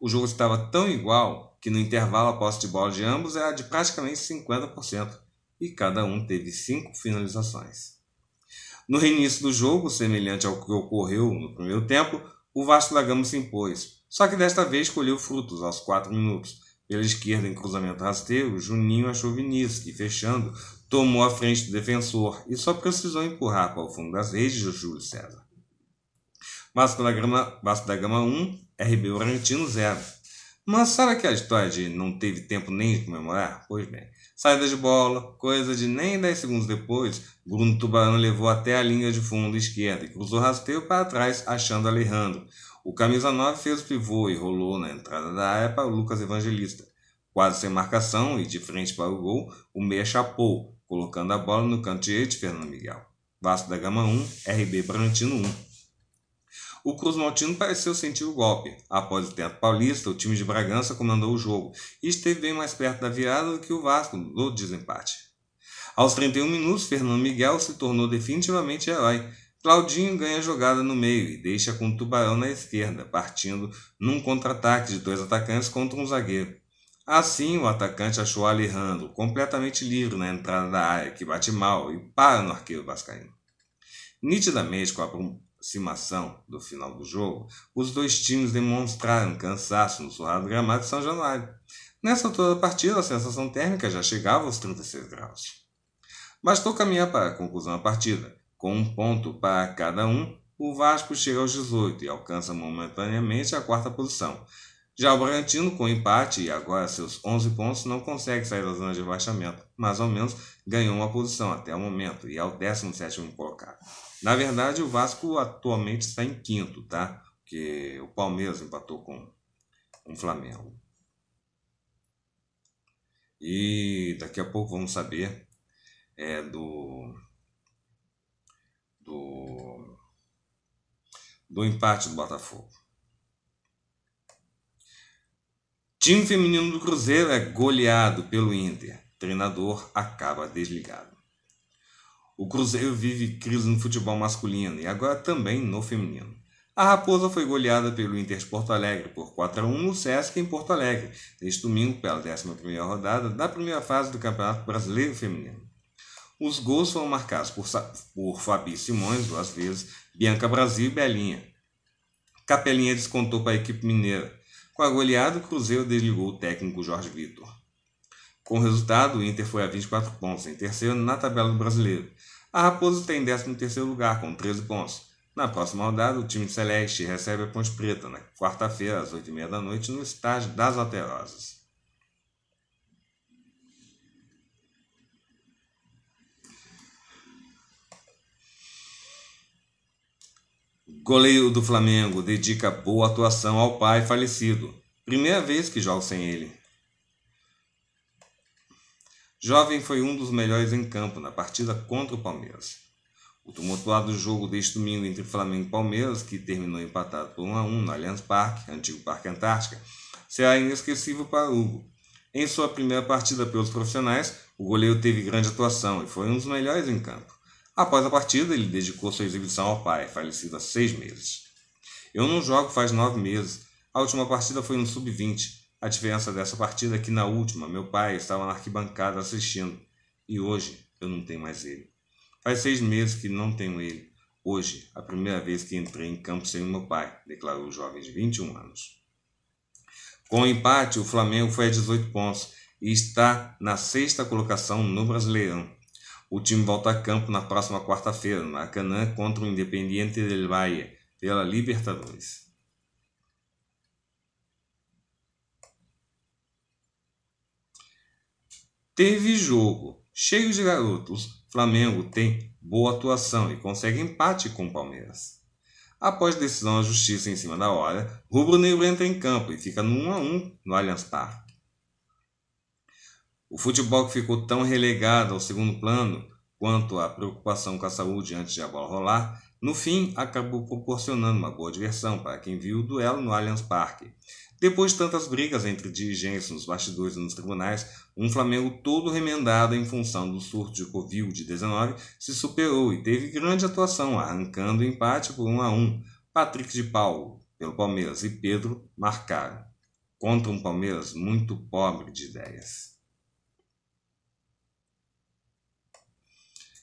O jogo estava tão igual que no intervalo a posse de bola de ambos era de praticamente 50% e cada um teve cinco finalizações. No reinício do jogo, semelhante ao que ocorreu no primeiro tempo, o Vasco da Gama se impôs, só que desta vez colheu frutos aos quatro minutos. Pela esquerda, em cruzamento rasteiro, Juninho achou Vinícius, que, fechando, tomou a frente do defensor e só precisou empurrar para o fundo das redes de Júlio César. Vasco da, Gama, Vasco da Gama 1, RB Bragantino 0. Mas sabe aquela história de não teve tempo nem de comemorar? Pois bem, saída de bola, coisa de nem 10 segundos depois, Bruno Tubarão levou até a linha de fundo esquerda e cruzou rasteiro para trás, achando Alejandro. O camisa 9 fez o pivô e rolou na entrada da área para o Lucas Evangelista. Quase sem marcação e de frente para o gol, o meia chapou, colocando a bola no canto de Fernando Miguel. Vasco da Gama 1, RB Brantino 1. O Cruz Maltino pareceu sentir o golpe. Após o tempo paulista, o time de Bragança comandou o jogo e esteve bem mais perto da virada do que o Vasco no desempate. Aos 31 minutos, Fernando Miguel se tornou definitivamente herói, Claudinho ganha a jogada no meio e deixa com o Tubarão na esquerda, partindo num contra-ataque de dois atacantes contra um zagueiro. Assim, o atacante achou Alejandro completamente livre na entrada da área, que bate mal e para no arqueiro vascaíno. Nitidamente, com a aproximação do final do jogo, os dois times demonstraram cansaço no surrado gramado de São Januário. Nessa altura da partida, a sensação térmica já chegava aos 36 graus. Bastou caminhar para a conclusão da partida com um ponto para cada um, o Vasco chega aos 18 e alcança momentaneamente a quarta posição. Já o Bragantino, com empate e agora seus 11 pontos, não consegue sair da zona de rebaixamento, mas ao menos ganhou uma posição até o momento e é o 17 colocado. Na verdade, o Vasco atualmente está em quinto, tá? Porque o Palmeiras empatou com o Flamengo. E daqui a pouco vamos saber é, do do, do empate do Botafogo. Time feminino do Cruzeiro é goleado pelo Inter. Treinador acaba desligado. O Cruzeiro vive crise no futebol masculino e agora também no feminino. A Raposa foi goleada pelo Inter de Porto Alegre por 4 a 1 no Sesc em Porto Alegre, neste domingo pela 11ª rodada da primeira fase do Campeonato Brasileiro Feminino. Os gols foram marcados por, por Fabi Simões duas vezes, Bianca Brasil e Belinha. Capelinha descontou para a equipe mineira. Com a goleada, o Cruzeiro desligou o técnico Jorge Vitor. Com o resultado, o Inter foi a 24 pontos, em terceiro na tabela do brasileiro. A Raposa tem 13 lugar, com 13 pontos. Na próxima rodada, o time celeste recebe a Ponte Preta, na quarta-feira, às 8h30 da noite, no estádio das Alterosas. Goleiro do Flamengo dedica boa atuação ao pai falecido. Primeira vez que jogo sem ele. Jovem foi um dos melhores em campo na partida contra o Palmeiras. O tumultuado jogo deste domingo entre Flamengo e Palmeiras, que terminou empatado por 1 a 1 no Allianz Parque, antigo Parque Antártica, será inesquecível para Hugo. Em sua primeira partida pelos profissionais, o goleiro teve grande atuação e foi um dos melhores em campo. Após a partida, ele dedicou sua exibição ao pai, falecido há seis meses. Eu não jogo faz nove meses. A última partida foi no sub-20. A diferença dessa partida é que na última meu pai estava na arquibancada assistindo e hoje eu não tenho mais ele. Faz seis meses que não tenho ele. Hoje, a primeira vez que entrei em campo sem meu pai, declarou o jovem de 21 anos. Com o empate, o Flamengo foi a 18 pontos e está na sexta colocação no Brasileirão. O time volta a campo na próxima quarta-feira, no Maracanã, contra o Independiente del Valle, pela Libertadores. Teve jogo cheio de garotos. Flamengo tem boa atuação e consegue empate com o Palmeiras. Após decisão da justiça em cima da hora, Rubro Negro entra em campo e fica no 1 a 1 no Allianz Parque. O futebol que ficou tão relegado ao segundo plano quanto a preocupação com a saúde antes de a bola rolar, no fim acabou proporcionando uma boa diversão para quem viu o duelo no Allianz Parque. Depois de tantas brigas entre dirigentes nos bastidores e nos tribunais, um Flamengo todo remendado em função do surto de Covid-19 se superou e teve grande atuação, arrancando o empate por 1 a 1. Patrick de Paulo, pelo Palmeiras, e Pedro marcaram. Contra um Palmeiras muito pobre de ideias.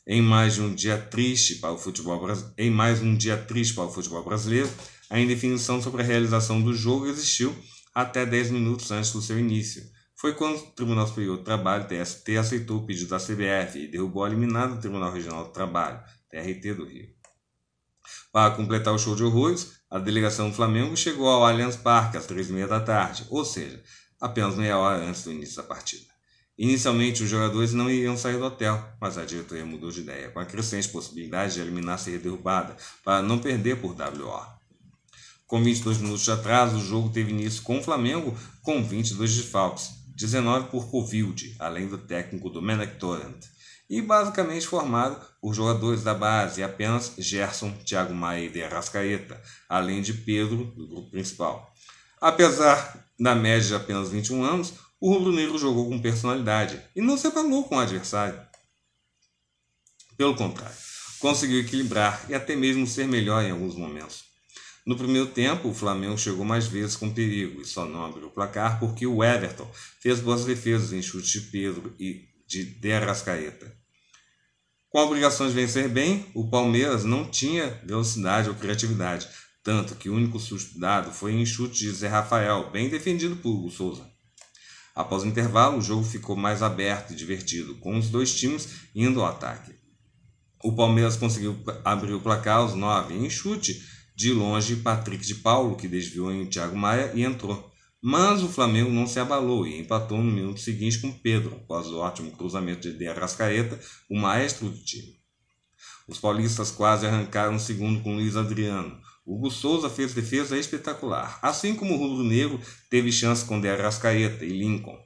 em mais um dia triste para o futebol em mais um dia triste para o futebol brasileiro, a indefinição sobre a realização do jogo existiu até 10 minutos antes do seu início. Foi quando o Tribunal Superior do Trabalho, TST, aceitou o pedido da CBF e derrubou a liminar do Tribunal Regional do Trabalho, TRT do Rio. Para completar o show de horrores, a delegação do Flamengo chegou ao Allianz Parque às 3h30 da tarde, ou seja, apenas meia hora antes do início da partida. Inicialmente, os jogadores não iriam sair do hotel, mas a diretoria mudou de ideia, com a crescente possibilidade de eliminar ser derrubada, para não perder por WO. Com 22 minutos de atraso, o jogo teve início com o Flamengo, com 22 de Falcons, 19 por Covid, além do técnico Domenech Torrent, e basicamente formado por jogadores da base, apenas Gerson, Thiago Maia e Arrascaeta, além de Pedro, do grupo principal. Apesar da média de apenas 21 anos, o rubro-negro jogou com personalidade e não se abalou com o adversário. Pelo contrário, conseguiu equilibrar e até mesmo ser melhor em alguns momentos. No primeiro tempo, o Flamengo chegou mais vezes com perigo e só não abriu o placar porque o Everton fez boas defesas em chutes de Pedro e de Derrascaeta. Com a obrigação de vencer bem, o Palmeiras não tinha velocidade ou criatividade, tanto que o único susto dado foi em chute de Zé Rafael, bem defendido por Hugo Souza. Após o intervalo, o jogo ficou mais aberto e divertido, com os dois times indo ao ataque. O Palmeiras conseguiu abrir o placar aos 9 em chute, de longe Patrick de Paulo, que desviou em Thiago Maia e entrou. Mas o Flamengo não se abalou e empatou no minuto seguinte com Pedro, após o ótimo cruzamento de Arrascaeta, o maestro do time. Os paulistas quase arrancaram o segundo com Luiz Adriano, Hugo Souza fez defesa espetacular, assim como o Rubro Negro teve chance com De Arrascaeta e Lincoln.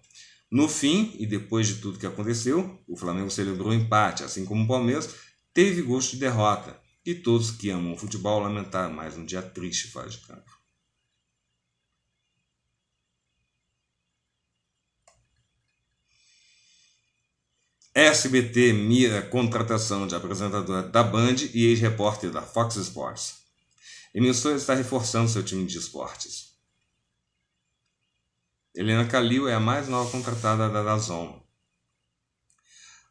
No fim, e depois de tudo que aconteceu, o Flamengo celebrou empate, assim como o Palmeiras teve gosto de derrota. E todos que amam o futebol lamentaram mais um dia triste fora de campo. SBT mira contratação de apresentadora da Band e ex-repórter da Fox Sports. Emissora está reforçando seu time de esportes. Helena Calil é a mais nova contratada da Dazon.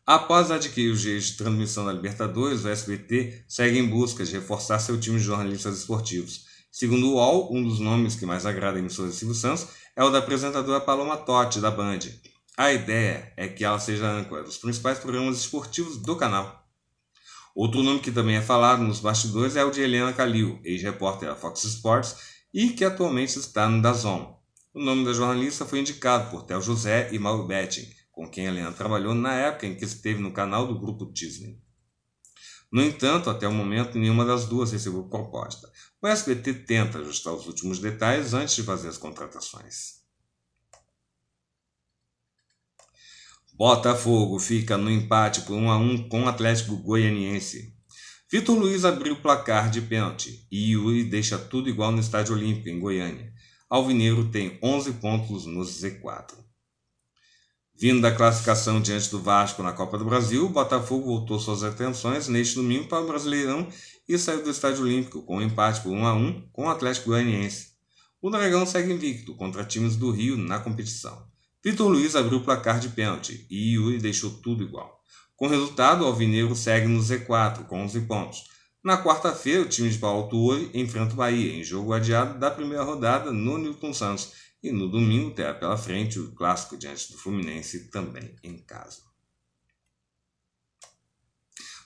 Após adquirir os direitos de transmissão da Libertadores, o SBT segue em busca de reforçar seu time de jornalistas esportivos. Segundo o UOL, um dos nomes que mais agrada a emissora Silvio Santos é o da apresentadora Paloma Totti, da Band. A ideia é que ela seja a âncora dos principais programas esportivos do canal. Outro nome que também é falado nos bastidores é o de Helena Calil, ex-repórter da Fox Sports e que atualmente está no Dazon. O nome da jornalista foi indicado por Théo José e Mauro Betting, com quem Helena trabalhou na época em que esteve no canal do grupo Disney. No entanto, até o momento, nenhuma das duas recebeu proposta. O SBT tenta ajustar os últimos detalhes antes de fazer as contratações. Botafogo fica no empate por 1 a 1 com o Atlético Goianiense. Vitor Luiz abriu o placar de pênalti e Yuri deixa tudo igual no Estádio Olímpico, em Goiânia. Alvinegro tem 11 pontos no Z4. Vindo da classificação diante do Vasco na Copa do Brasil, o Botafogo voltou suas atenções neste domingo para o Brasileirão e saiu do Estádio Olímpico com um empate por 1 a 1 com o Atlético Goianiense. O Dragão segue invicto contra times do Rio na competição. Vitor Luiz abriu o placar de pênalti e Yuri deixou tudo igual. Com resultado, o Alvinegro segue no Z4 com 11 pontos. Na quarta-feira, o time de Paulo Tuori enfrenta o Bahia em jogo adiado da primeira rodada no Newton Santos. E no domingo terá pela frente o clássico diante do Fluminense também em casa.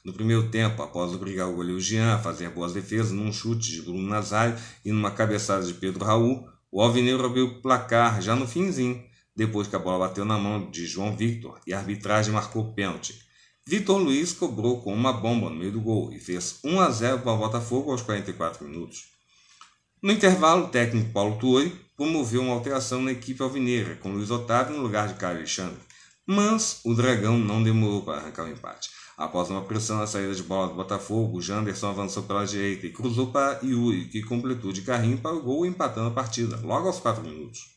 No primeiro tempo, após obrigar o goleiro Jean a fazer boas defesas num chute de Bruno Nazário e numa cabeçada de Pedro Raul, o Alvinegro abriu o placar já no finzinho depois que a bola bateu na mão de João Victor e a arbitragem marcou pênalti. Vitor Luiz cobrou com uma bomba no meio do gol e fez 1 a 0 para o Botafogo aos 44 minutos. No intervalo, o técnico Paulo Tuoi promoveu uma alteração na equipe alvinegra, com Luiz Otávio no lugar de Caio Alexandre. Mas o Dragão não demorou para arrancar o empate. Após uma pressão na saída de bola do Botafogo, Janderson avançou pela direita e cruzou para Yuri, que completou de carrinho para o gol, empatando a partida, logo aos 4 minutos.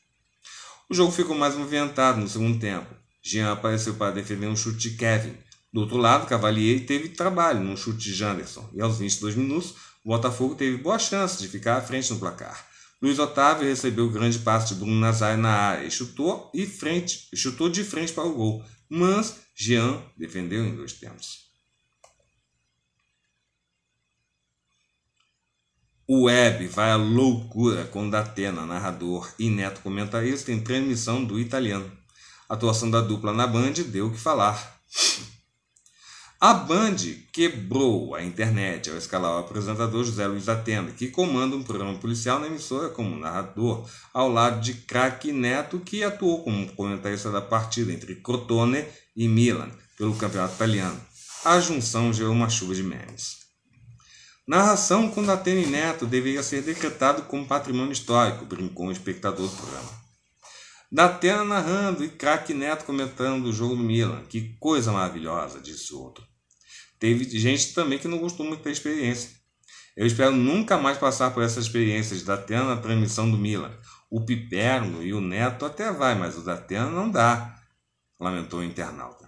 O jogo ficou mais movimentado no segundo tempo. Jean apareceu para defender um chute de Kevin. Do outro lado, Cavalieri teve trabalho num chute de Janderson. E aos 22 minutos, o Botafogo teve boa chance de ficar à frente no placar. Luiz Otávio recebeu o grande passe de Bruno Nazário na área e chutou, e frente, chutou de frente para o gol, mas Jean defendeu em dois tempos. O Web vai à loucura com Datena, narrador e neto comentarista em transmissão do italiano. A atuação da dupla na Band deu o que falar. A Band quebrou a internet ao escalar o apresentador José Luiz Datena, que comanda um programa policial na emissora como narrador, ao lado de craque Neto, que atuou como comentarista da partida entre Crotone e Milan, pelo campeonato italiano. A junção gerou uma chuva de memes. Narração com Datene Neto deveria ser decretado como patrimônio histórico, brincou um espectador do programa. Datena narrando e craque Neto comentando o jogo do Milan. Que coisa maravilhosa, disse outro. Teve gente também que não gostou muito da experiência. Eu espero nunca mais passar por essas experiências da Atena na transmissão do Milan. O Piperno e o Neto até vai, mas o da não dá, lamentou o internauta.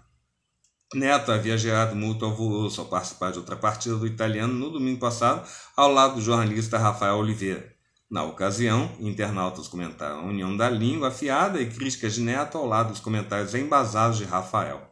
Neto havia gerado muito alvoroço ao participar de outra partida do italiano no domingo passado, ao lado do jornalista Rafael Oliveira. Na ocasião, internautas comentaram a união da língua afiada e críticas de Neto ao lado dos comentários embasados de Rafael.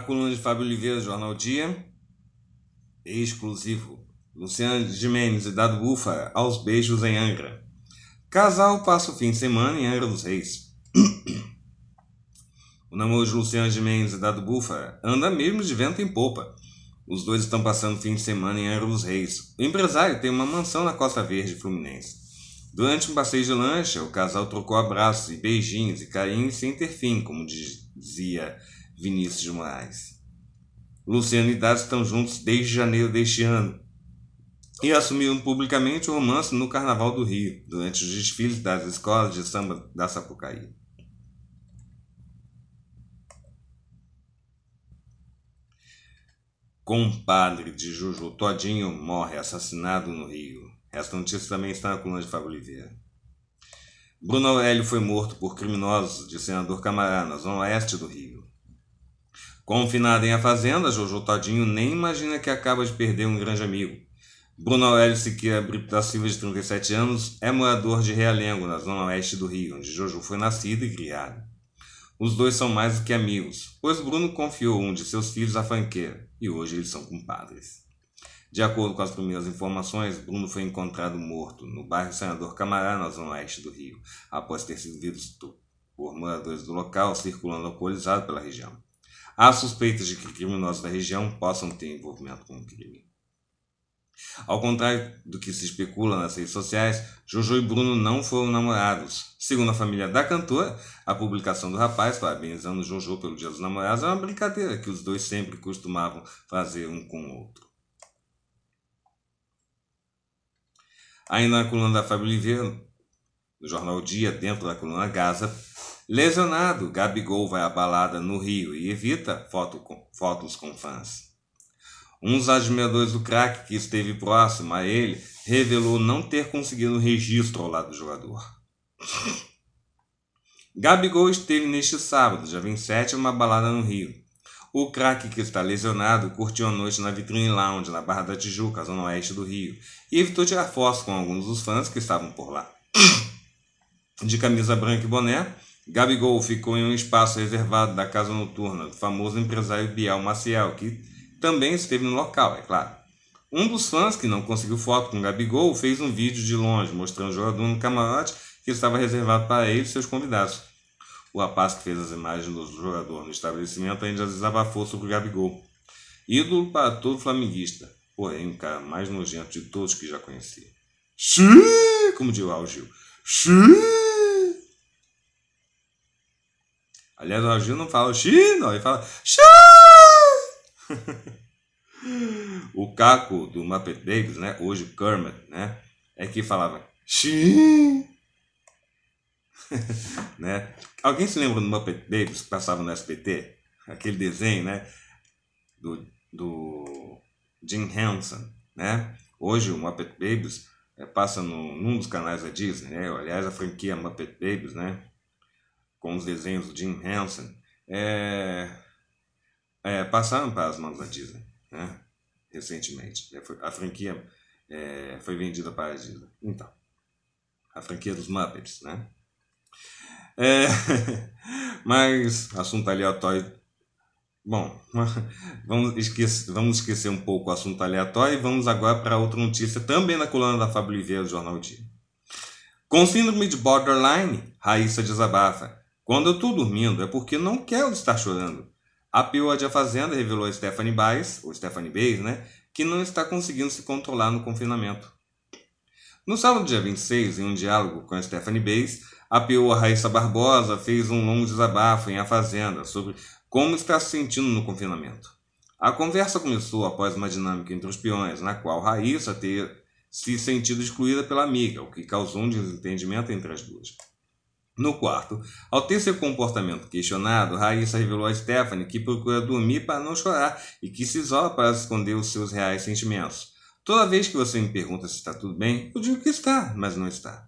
coluna de Fábio Oliveira, Jornal Dia, exclusivo. Luciano Jimenez e Dado Bufa, aos beijos em Angra. Casal passa o fim de semana em Angra dos Reis. o namoro de Luciano Jimenez e Dado Bufa anda mesmo de vento em popa. Os dois estão passando o fim de semana em Angra dos Reis. O empresário tem uma mansão na Costa Verde, Fluminense. Durante um passeio de lancha, o casal trocou abraços e beijinhos e carinhos sem ter fim, como dizia Vinícius de Moraes. Luciano e Dado estão juntos desde janeiro deste ano e assumiram publicamente o romance no Carnaval do Rio, durante os desfiles das escolas de samba da Sapucaí. Compadre de Juju Todinho morre assassinado no Rio. Esta notícia também está na coluna de Fábio Oliveira. Bruno Aurélio foi morto por criminosos de Senador Camará, na zona oeste do Rio. Confinado em A Fazenda, Jojo Todinho nem imagina que acaba de perder um grande amigo. Bruno Aurélio Siqueira Brito da Silva, de 37 anos, é morador de Realengo, na zona oeste do Rio, onde Jojo foi nascido e criado. Os dois são mais do que amigos, pois Bruno confiou um de seus filhos à franqueira e hoje eles são compadres. De acordo com as primeiras informações, Bruno foi encontrado morto no bairro Senador Camará, na zona oeste do Rio, após ter sido visto por moradores do local circulando alcoolizado pela região. Há suspeitas de que criminosos da região possam ter envolvimento com o crime. Ao contrário do que se especula nas redes sociais, Jojo e Bruno não foram namorados. Segundo a família da cantora, a publicação do rapaz parabenizando Jojo pelo Dia dos Namorados é uma brincadeira que os dois sempre costumavam fazer um com o outro. Ainda na coluna da Fábio Oliveira, no jornal Dia, dentro da coluna Gaza, Lesionado, Gabigol vai à balada no Rio e evita foto com, fotos com fãs. Um dos admiradores do craque que esteve próximo a ele revelou não ter conseguido registro ao lado do jogador. <laughs> Gabigol esteve neste sábado, dia 27, uma balada no Rio. O craque que está lesionado curtiu a noite na Vitrine Lounge, na Barra da Tijuca, zona oeste do Rio, e evitou tirar fotos com alguns dos fãs que estavam por lá. <coughs> De camisa branca e boné, Gabigol ficou em um espaço reservado da casa noturna do famoso empresário Biel Maciel, que também esteve no local, é claro. Um dos fãs que não conseguiu foto com Gabigol fez um vídeo de longe mostrando o jogador no camarote que estava reservado para ele e seus convidados. O rapaz que fez as imagens do jogador no estabelecimento ainda desabafou sobre o Gabigol. Ídolo para todo flamenguista, porém o cara mais nojento de todos que já conheci. Xiii, como diz o Gil. Xiii! Aliás, o Agil não fala Chino, ele fala Xim! <laughs> o Caco do Muppet Babies, né? Hoje Kermit, né? É que falava Xim! <laughs> né? Alguém se lembra do Muppet Babies que passava no SBT? Aquele desenho, né? Do, do Jim Henson, né? Hoje o Muppet Babies eh, passa no, num dos canais da Disney, né? Aliás, a franquia Muppet Babies, né? com os desenhos de Jim Henson, é, é, passaram para as mãos da Disney, né? recentemente. É, a franquia é, foi vendida para a Disney. Então, a franquia dos Muppets, né? É, <laughs> mas, assunto aleatório. Bom, <laughs> vamos esquecer, vamos esquecer um pouco o assunto aleatório e vamos agora para outra notícia, também na coluna da Fábio Oliveira do Jornal Dia. Com síndrome de borderline, Raíssa desabafa. Quando eu estou dormindo é porque não quero estar chorando. A pior de A Fazenda revelou a Stephanie Bays, ou Stephanie Bays, né, que não está conseguindo se controlar no confinamento. No sábado, dia 26, em um diálogo com a Stephanie Bays, a Pior Raíssa Barbosa fez um longo desabafo em A Fazenda sobre como está se sentindo no confinamento. A conversa começou após uma dinâmica entre os peões, na qual Raíssa ter se sentido excluída pela amiga, o que causou um desentendimento entre as duas. No quarto, ao ter seu comportamento questionado, Raíssa revelou a Stephanie que procura dormir para não chorar e que se isola para esconder os seus reais sentimentos. Toda vez que você me pergunta se está tudo bem, eu digo que está, mas não está.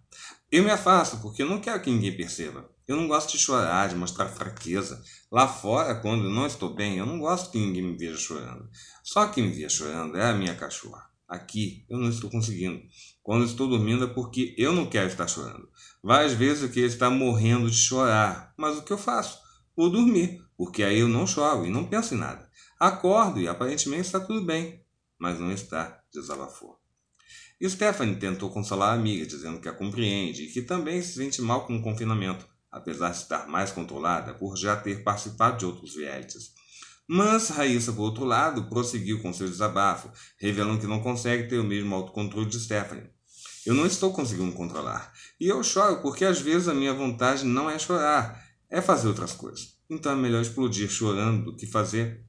Eu me afasto porque eu não quero que ninguém perceba. Eu não gosto de chorar, de mostrar fraqueza. Lá fora, quando eu não estou bem, eu não gosto que ninguém me veja chorando. Só quem me vê chorando é a minha cachorra. Aqui eu não estou conseguindo. Quando estou dormindo é porque eu não quero estar chorando. Várias vezes eu queria estar tá morrendo de chorar, mas o que eu faço? Vou dormir, porque aí eu não choro e não penso em nada. Acordo e aparentemente está tudo bem, mas não está, desabafou. E Stephanie tentou consolar a amiga, dizendo que a compreende e que também se sente mal com o confinamento, apesar de estar mais controlada por já ter participado de outros realities. Mas Raíssa, por outro lado, prosseguiu com seu desabafo, revelando que não consegue ter o mesmo autocontrole de Stephanie. Eu não estou conseguindo controlar. E eu choro porque às vezes a minha vontade não é chorar, é fazer outras coisas. Então é melhor explodir chorando do que fazer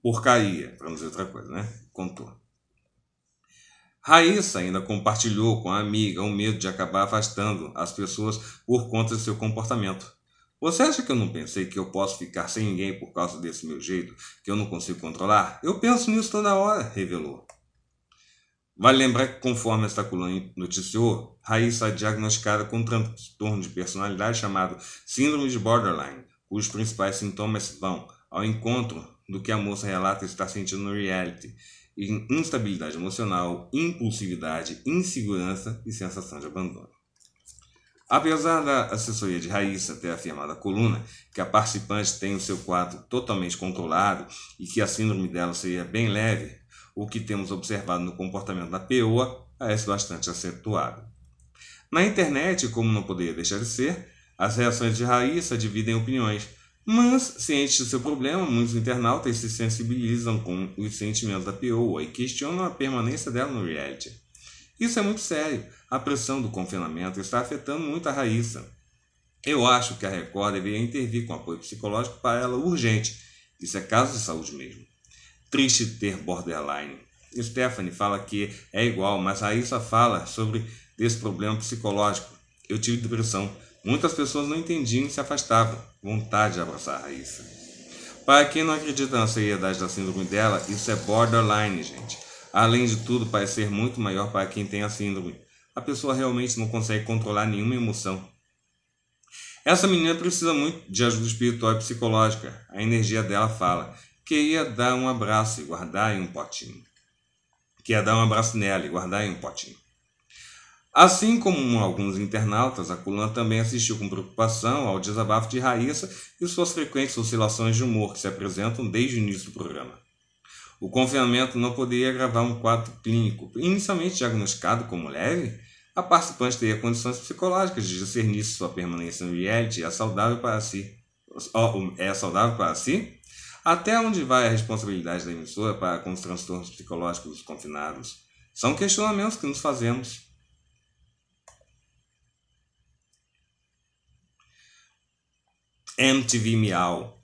porcaria, para não dizer outra coisa, né? Contou. Raíssa ainda compartilhou com a amiga o medo de acabar afastando as pessoas por conta de seu comportamento. Você acha que eu não pensei que eu posso ficar sem ninguém por causa desse meu jeito, que eu não consigo controlar? Eu penso nisso toda hora, revelou. Vale lembrar que, conforme esta coluna noticiou, Raíssa é diagnosticada com um transtorno de personalidade chamado Síndrome de Borderline, cujos principais sintomas vão ao encontro do que a moça relata estar sentindo no reality, instabilidade emocional, impulsividade, insegurança e sensação de abandono. Apesar da assessoria de Raíssa ter afirmado à coluna que a participante tem o seu quadro totalmente controlado e que a síndrome dela seria bem leve, o que temos observado no comportamento da peoa parece bastante acentuado. Na internet, como não poderia deixar de ser, as reações de Raíssa dividem opiniões, mas, cientes do seu problema, muitos internautas se sensibilizam com os sentimentos da peoa e questionam a permanência dela no reality. Isso é muito sério. A pressão do confinamento está afetando muito a Raíssa. Eu acho que a Record deveria intervir com apoio psicológico para ela urgente. Isso é caso de saúde mesmo triste ter borderline. Stephanie fala que é igual, mas Raíssa fala sobre desse problema psicológico. Eu tive depressão. Muitas pessoas não entendiam e se afastavam. Vontade de abraçar a Raíssa. Para quem não acredita na seriedade da síndrome dela, isso é borderline, gente. Além de tudo, parecer muito maior para quem tem a síndrome. A pessoa realmente não consegue controlar nenhuma emoção. Essa menina precisa muito de ajuda espiritual e psicológica. A energia dela fala que ia dar um abraço e guardar em um potinho. Que ia dar um abraço nela e guardar em um potinho. Assim como alguns internautas, a coluna também assistiu com preocupação ao desabafo de Raíssa e suas frequentes oscilações de humor que se apresentam desde o início do programa. O confinamento não poderia gravar um quadro clínico, inicialmente diagnosticado como leve. A participante teria condições psicológicas de discernir se sua permanência no reality é saudável para si. É saudável para si até onde vai a responsabilidade da emissora para com os transtornos psicológicos dos confinados? São questionamentos que nos fazemos. MTV Miau.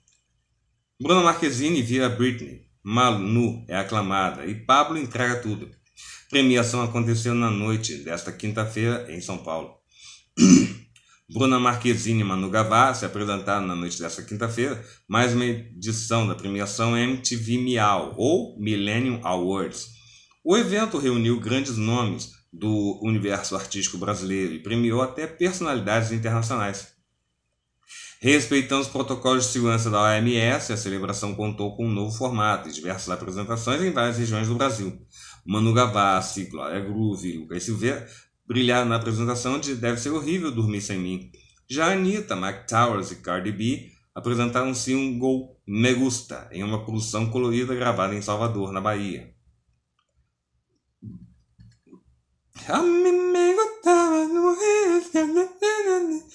Bruna Marquezine vira Britney. Malu é aclamada e Pablo entrega tudo. Premiação aconteceu na noite desta quinta-feira em São Paulo. <clears throat> Bruna Marquezine e Manu Gavassi apresentaram na noite desta quinta-feira mais uma edição da premiação MTV Miau, ou Millennium Awards. O evento reuniu grandes nomes do universo artístico brasileiro e premiou até personalidades internacionais. Respeitando os protocolos de segurança da OMS, a celebração contou com um novo formato e diversas apresentações em várias regiões do Brasil. Manu Gavassi, Glória Groove e Lucas Silveira Brilharam na apresentação de Deve Ser Horrível Dormir Sem Mim. Já Anitta, Mike Towers e Cardi B apresentaram-se um gol Me Gusta em uma produção colorida gravada em Salvador, na Bahia. A mim me no Rio é,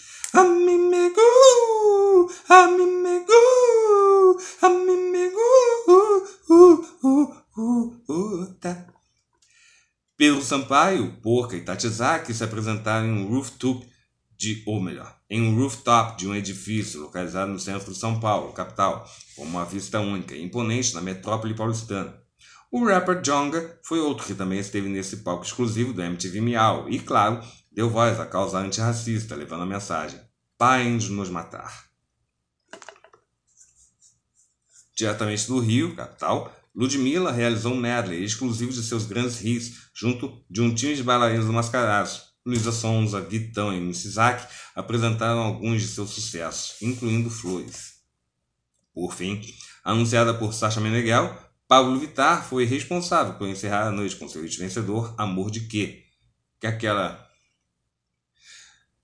Pedro Sampaio, Porca e Tatizaki se apresentaram em um rooftop de, ou melhor, em um rooftop de um edifício localizado no centro de São Paulo, capital, com uma vista única e imponente na metrópole paulistana. O rapper Jonga foi outro que também esteve nesse palco exclusivo do MTV Miau e, claro, deu voz à causa antirracista, levando a mensagem: Parem de nos matar. Diretamente do Rio, capital, Ludmilla realizou um medley exclusivo de seus grandes hits, junto de um time de bailarinos mascarados. Luísa Sonza, Vitão e Miss Isaac apresentaram alguns de seus sucessos, incluindo Flores. Por fim, anunciada por Sasha Meneghel, Pablo Vittar foi responsável por encerrar a noite com seu hit vencedor Amor de Quê? Que é aquela.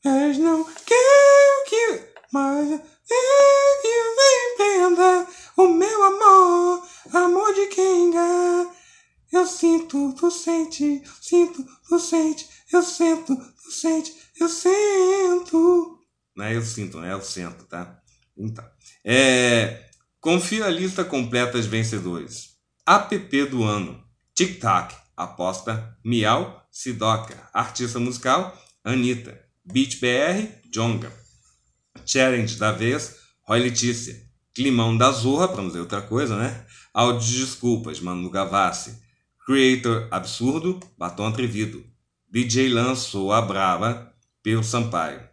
Mas não quero que. Mas eu que o meu amor, amor de Kenga. Eu sinto, tu sente, sinto, tu sente, eu sento, tu sente, eu sento. Não é eu sinto, não é eu sento, tá? Então, é, confira a lista completa de vencedores. APP do ano, Tic Tac, aposta Miau Sidoca, artista musical Anitta, Beat BR, Jonga. Challenge da vez, Roy Letícia. Climão da Zorra, para não dizer outra coisa, né? Áudios Desculpas, Manu Gavassi. Creator Absurdo, Batom Atrevido. DJ Lançou a Brava, Pedro Sampaio.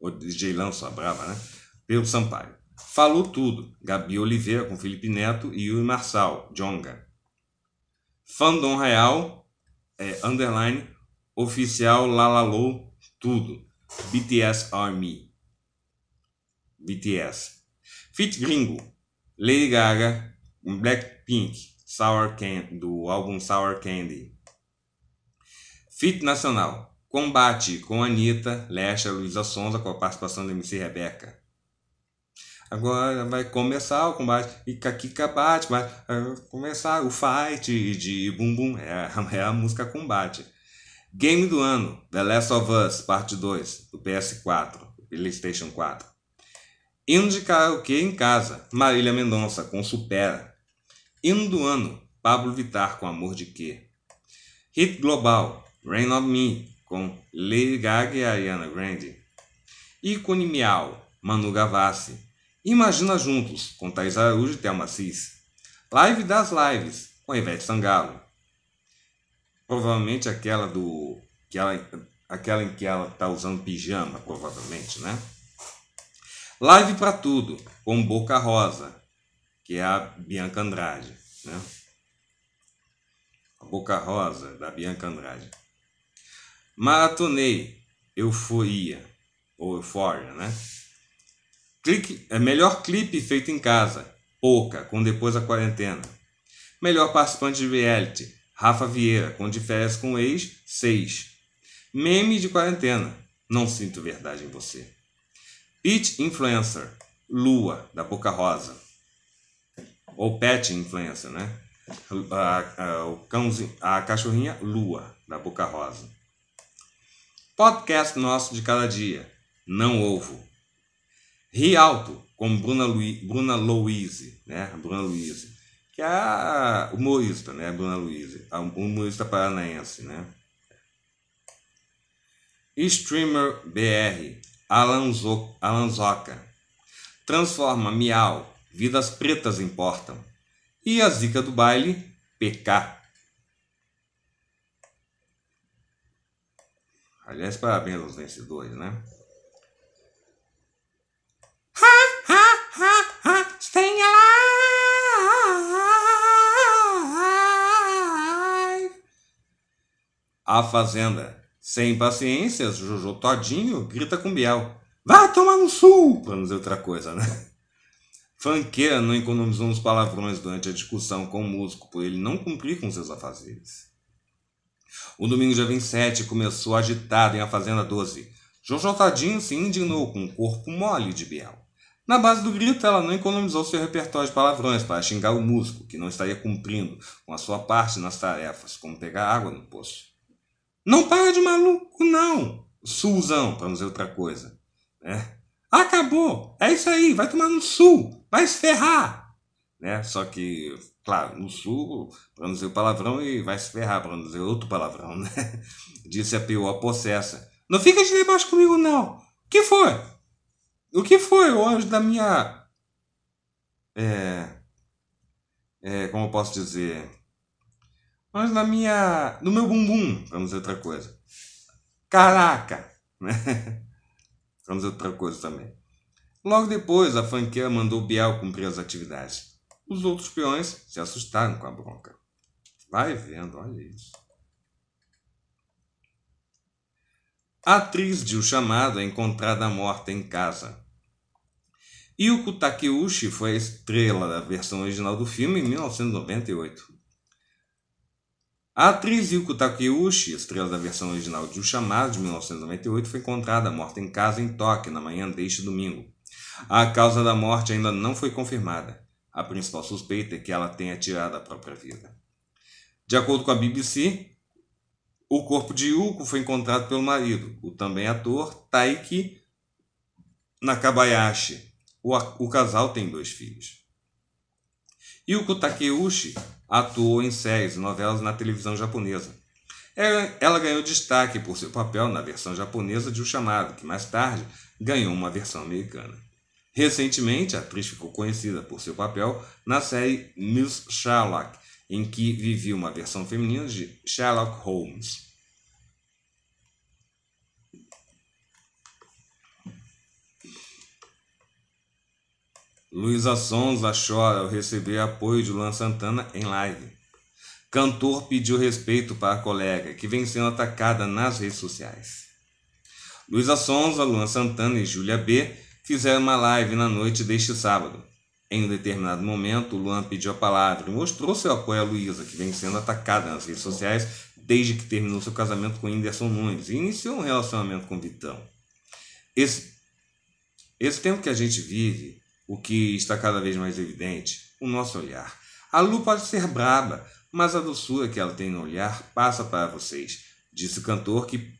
O DJ Lançou a Brava, né? Pedro Sampaio. Falou Tudo, Gabi Oliveira com Felipe Neto e Yuri Marçal, Jonga. Fandom Real, é, underline, oficial Lalalou, tudo. BTS Army. BTS. Fit gringo. Lady Gaga, um Blackpink, Sour Candy, do álbum Sour Candy. Fit nacional. Combate com Anitta, Lesha, Luísa Sonza, com a participação da MC Rebeca. Agora vai começar o combate. E Kakika bate, vai ah, começar o fight de bumbum. É, a, <laughs> é a música combate. Game do ano: The Last of Us, parte 2, do PS4, PlayStation 4. Indo de karaokê em casa, Marília Mendonça com Supera. indo do ano, Pablo Vitar com Amor de Quê. Hit global, Rain of Me com Lady Gaga e Ariana Grande. Ícone Miau, Manu Gavassi. Imagina Juntos com Thais Araújo e Thelma Cis. Live das Lives com Ivete Sangalo. Provavelmente aquela do. Aquela, aquela em que ela está usando pijama, provavelmente, né? Live para tudo, com Boca Rosa, que é a Bianca Andrade. Né? A Boca Rosa, da Bianca Andrade. Maratonei Euforia, ou Euforia, né? Clique, é melhor clipe feito em casa, Pouca, com Depois da Quarentena. Melhor participante de reality, Rafa Vieira, com diferença com o Ex, 6. Meme de quarentena, Não Sinto Verdade em Você. It Influencer, Lua, da Boca Rosa. Ou Pet Influencer, né? A, a, o cãozinho, a cachorrinha Lua, da Boca Rosa. Podcast nosso de cada dia, Não Ovo. Rialto, com Bruna, Lu Bruna Louise, né? Bruna Louise, que é a humorista, né? Bruna Louise, a humorista paranaense, né? Streamer BR, Alanzo, Alanzoca. Transforma Miau, vidas pretas importam. E a zica do baile, PK. Aliás, parabéns aos vencedores, né? alive! A Fazenda. Sem paciências, Jojo Todinho grita com Biel. Vá tomar no sul! Para não dizer outra coisa, né? Fanqueira não economizou uns palavrões durante a discussão com o músico por ele não cumprir com seus afazeres. O domingo dia 27 começou agitado em A Fazenda 12. Jojo Tadinho se indignou com o corpo mole de Biel. Na base do grito, ela não economizou seu repertório de palavrões para xingar o músico, que não estaria cumprindo com a sua parte nas tarefas, como pegar água no poço. Não para de maluco, não. Sulzão, para não dizer outra coisa. Né? Acabou. É isso aí. Vai tomar no sul. Vai se ferrar. Né? Só que, claro, no sul, para não dizer o palavrão, e vai se ferrar, para não dizer outro palavrão. <laughs> Né? Disse a pior possessa. Não fica de debaixo comigo, não. O que foi? O que foi, o anjo da minha. É. É, como eu posso dizer? mas na minha, no meu bumbum, vamos dizer outra coisa. Caraca, <laughs> Vamos dizer outra coisa também. Logo depois, a fanqueira mandou Biel cumprir as atividades. Os outros peões se assustaram com a bronca. Vai vendo, olha isso. A atriz de O Chamado é encontrada morta em casa. Yuko Takeuchi foi a estrela da versão original do filme em 1998. A atriz Yuko Takeuchi, estrela da versão original de O Chamado de 1998, foi encontrada morta em casa em Tóquio na manhã deste domingo. A causa da morte ainda não foi confirmada. A principal suspeita é que ela tenha tirado a própria vida. De acordo com a BBC, o corpo de Yuko foi encontrado pelo marido, o também ator Taiki Nakabayashi. O, o casal tem dois filhos. Yuko Takeuchi atuou em séries e novelas na televisão japonesa. É, ela ganhou destaque por seu papel na versão japonesa de O Chamado, que mais tarde ganhou uma versão americana. Recentemente, a atriz ficou conhecida por seu papel na série Miss Sherlock, em que vivia uma versão feminina de Sherlock Holmes. Luísa Sonza chora ao receber apoio de Luan Santana em live. Cantor pediu respeito para a colega, que vem sendo atacada nas redes sociais. Luísa Sonza, Luan Santana e Júlia B fizeram uma live na noite deste sábado. Em um determinado momento, Luan pediu a palavra e mostrou seu apoio a Luísa, que vem sendo atacada nas redes sociais desde que terminou seu casamento com Inderson Nunes e iniciou um relacionamento com Vitão. Esse, esse tempo que a gente vive o que está cada vez mais evidente, o nosso olhar. A Lu pode ser braba, mas a doçura que ela tem no olhar passa para vocês, disse o cantor que,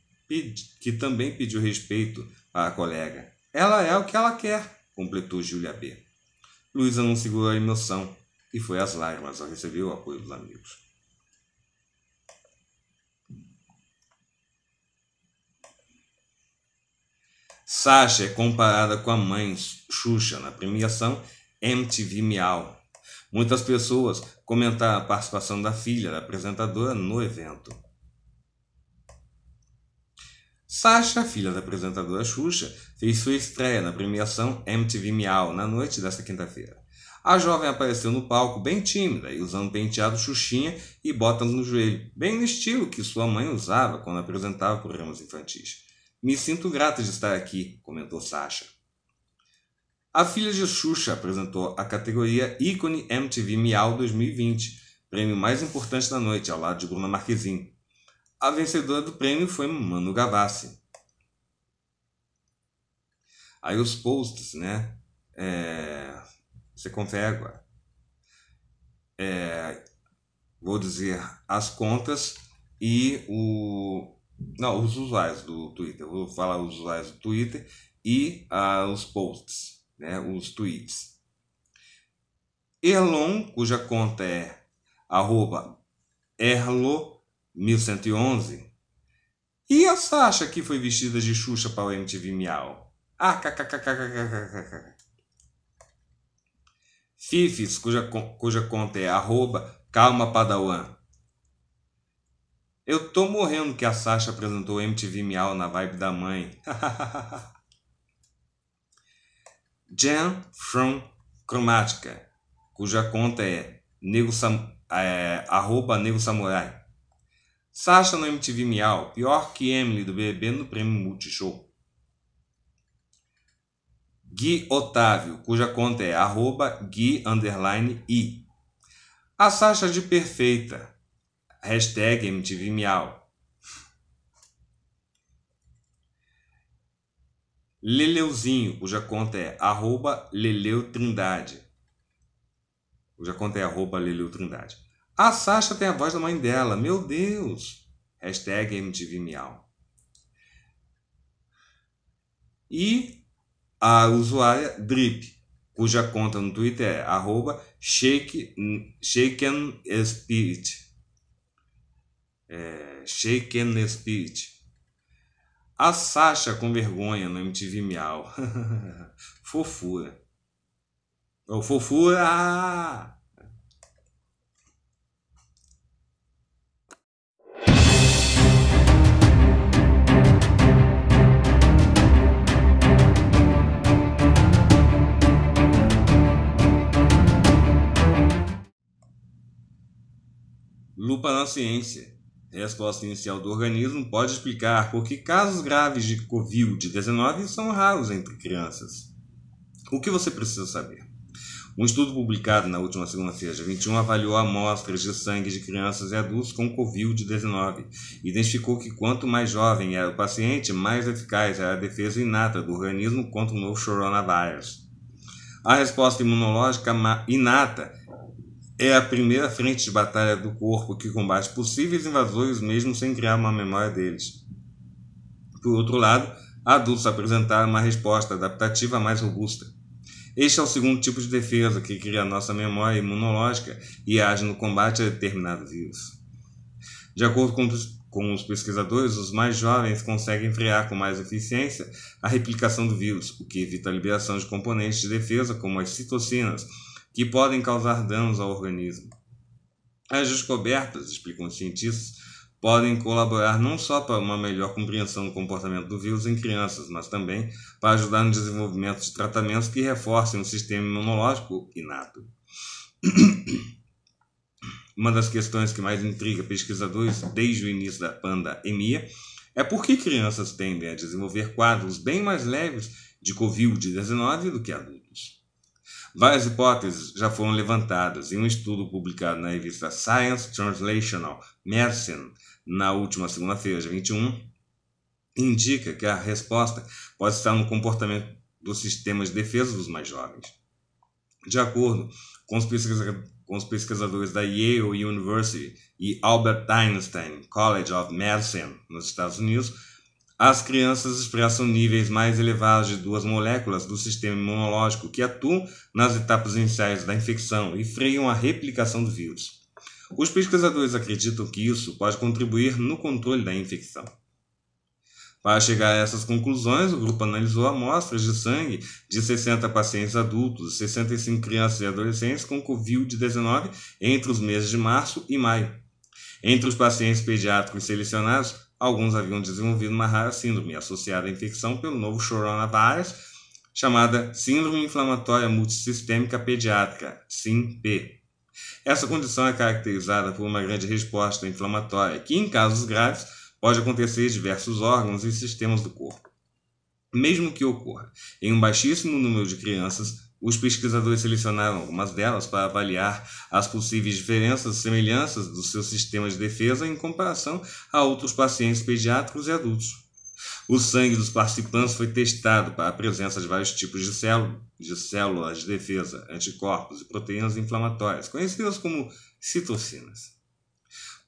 que também pediu respeito à colega. Ela é o que ela quer, completou Júlia B. Luísa não segurou a emoção e foi às lágrimas ao receber o apoio dos amigos. Sasha é comparada com a mãe Xuxa na premiação MTV Miau. Muitas pessoas comentaram a participação da filha da apresentadora no evento. Sasha, filha da apresentadora Xuxa, fez sua estreia na premiação MTV Miau na noite desta quinta-feira. A jovem apareceu no palco bem tímida e usando penteado Xuxinha e botas no joelho, bem no estilo que sua mãe usava quando apresentava programas infantis. Me sinto grato de estar aqui, comentou Sasha. A filha de Xuxa apresentou a categoria Ícone MTV Miau 2020, prêmio mais importante da noite, ao lado de Bruna Marquezine. A vencedora do prêmio foi Manu Gavassi. Aí os posts, né? É... Você confere agora. É... Vou dizer as contas e o não, os usuários do Twitter. Vou falar os usuários do Twitter e ah, os posts, né, os tweets. Erlon, cuja conta é arroba erlo1111. E a Sasha que foi vestida de Xuxa para o MTV Miau. Ah, kkkkkkkk. Fifis, cuja, cuja conta é arroba calma padawan. Eu tô morrendo que a Sasha apresentou MTV Miau na vibe da mãe. <laughs> Jan from Cromática, cuja conta é, nego sam, é, arroba Nego Samurai. Sasha no MTV Miau, pior que Emily do BBB no prêmio Multishow. Gui Otávio, cuja conta é arroba Gui underline I. A Sasha de perfeita, Hashtag MTV Miau. Leleuzinho, cuja conta é arroba Leleu Trindade. Cuja conta é arroba Leleu Trindade. A Sasha tem a voz da mãe dela. Meu Deus! Hashtag MTV Miau. E a usuária Drip, cuja conta no Twitter é arroba Shaken é, Shaken the Speech. A Sasha com vergonha no MTV Miau. <laughs> fofura. Oh, fofura! Lupa na ciência resposta inicial do organismo pode explicar por que casos graves de Covid-19 são raros entre crianças. O que você precisa saber? Um estudo publicado na última segunda-feira, 21, avaliou amostras de sangue de crianças e adultos com Covid-19 e identificou que quanto mais jovem era o paciente, mais eficaz era a defesa inata do organismo contra o novo coronavírus. A resposta imunológica inata é a primeira frente de batalha do corpo que combate possíveis invasores mesmo sem criar uma memória deles. Por outro lado, adultos apresentaram uma resposta adaptativa mais robusta. Este é o segundo tipo de defesa que cria nossa memória imunológica e age no combate a determinado vírus. De acordo com os, com os pesquisadores, os mais jovens conseguem frear com mais eficiência a replicação do vírus, o que evita a liberação de componentes de defesa como as citocinas, que podem causar danos ao organismo. As descobertas, explicam os cientistas, podem colaborar não só para uma melhor compreensão do comportamento do vírus em crianças, mas também para ajudar no desenvolvimento de tratamentos que reforcem o sistema imunológico inato. <coughs> Uma das questões que mais intriga pesquisadores desde o início da pandemia é por que crianças tendem a desenvolver quadros bem mais leves de Covid-19 do que adultos. Várias hipóteses já foram levantadas em um estudo publicado na revista Science Translational Medicine na última segunda-feira, dia 21, indica que a resposta pode estar no comportamento dos sistemas de defesa dos mais jovens. De acordo com os, com os pesquisadores da Yale University e Albert Einstein College of Medicine nos Estados Unidos, as crianças expressam níveis mais elevados de duas moléculas do sistema imunológico que atuam nas etapas iniciais da infecção e freiam a replicação do vírus. Os pesquisadores acreditam que isso pode contribuir no controle da infecção. Para chegar a essas conclusões, o grupo analisou amostras de sangue de 60 pacientes adultos e 65 crianças e adolescentes com Covid-19 entre os meses de março e maio. Entre os pacientes pediátricos selecionados, alguns haviam desenvolvido uma rara síndrome associada à infecção pelo novo coronavírus, chamada Síndrome Inflamatória Multissistêmica Pediátrica, SIMP. Essa condição é caracterizada por uma grande resposta inflamatória, que em casos graves pode acontecer em diversos órgãos e sistemas do corpo. Mesmo que ocorra em um baixíssimo número de crianças, os pesquisadores selecionaram algumas delas para avaliar as possíveis diferenças e semelhanças dos seus sistemas de defesa em comparação a outros pacientes pediátricos e adultos. O sangue dos participantes foi testado para a presença de vários tipos de, células de células de defesa, anticorpos e proteínas inflamatórias, conhecidas como citocinas.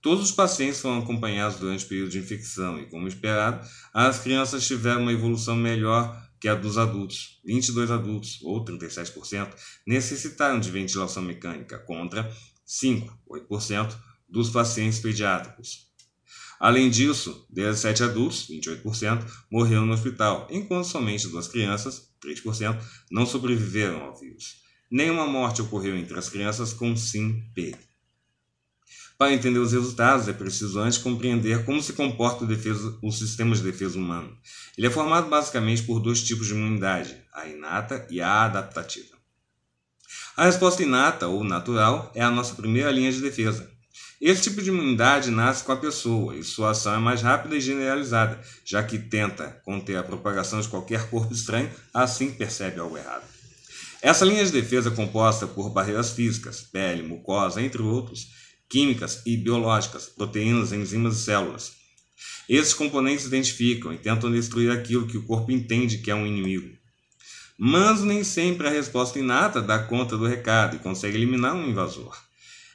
Todos os pacientes foram acompanhados durante o período de infecção e, como esperado, as crianças tiveram uma evolução melhor que é a dos adultos. 22 adultos, ou 37%, necessitaram de ventilação mecânica, contra 5, 8% dos pacientes pediátricos. Além disso, 17 adultos, 28%, morreram no hospital, enquanto somente duas crianças, 3%, não sobreviveram ao vírus. Nenhuma morte ocorreu entre as crianças com SIM-P. Para entender os resultados, é preciso antes compreender como se comporta o, defesa, o sistema de defesa humano. Ele é formado basicamente por dois tipos de imunidade, a inata e a adaptativa. A resposta inata ou natural é a nossa primeira linha de defesa. Esse tipo de imunidade nasce com a pessoa e sua ação é mais rápida e generalizada, já que tenta conter a propagação de qualquer corpo estranho assim que percebe algo errado. Essa linha de defesa, é composta por barreiras físicas, pele, mucosa, entre outros, químicas e biológicas, proteínas, enzimas e células. Esses componentes identificam e tentam destruir aquilo que o corpo entende que é um inimigo. Mas nem sempre a resposta inata dá conta do recado e consegue eliminar um invasor.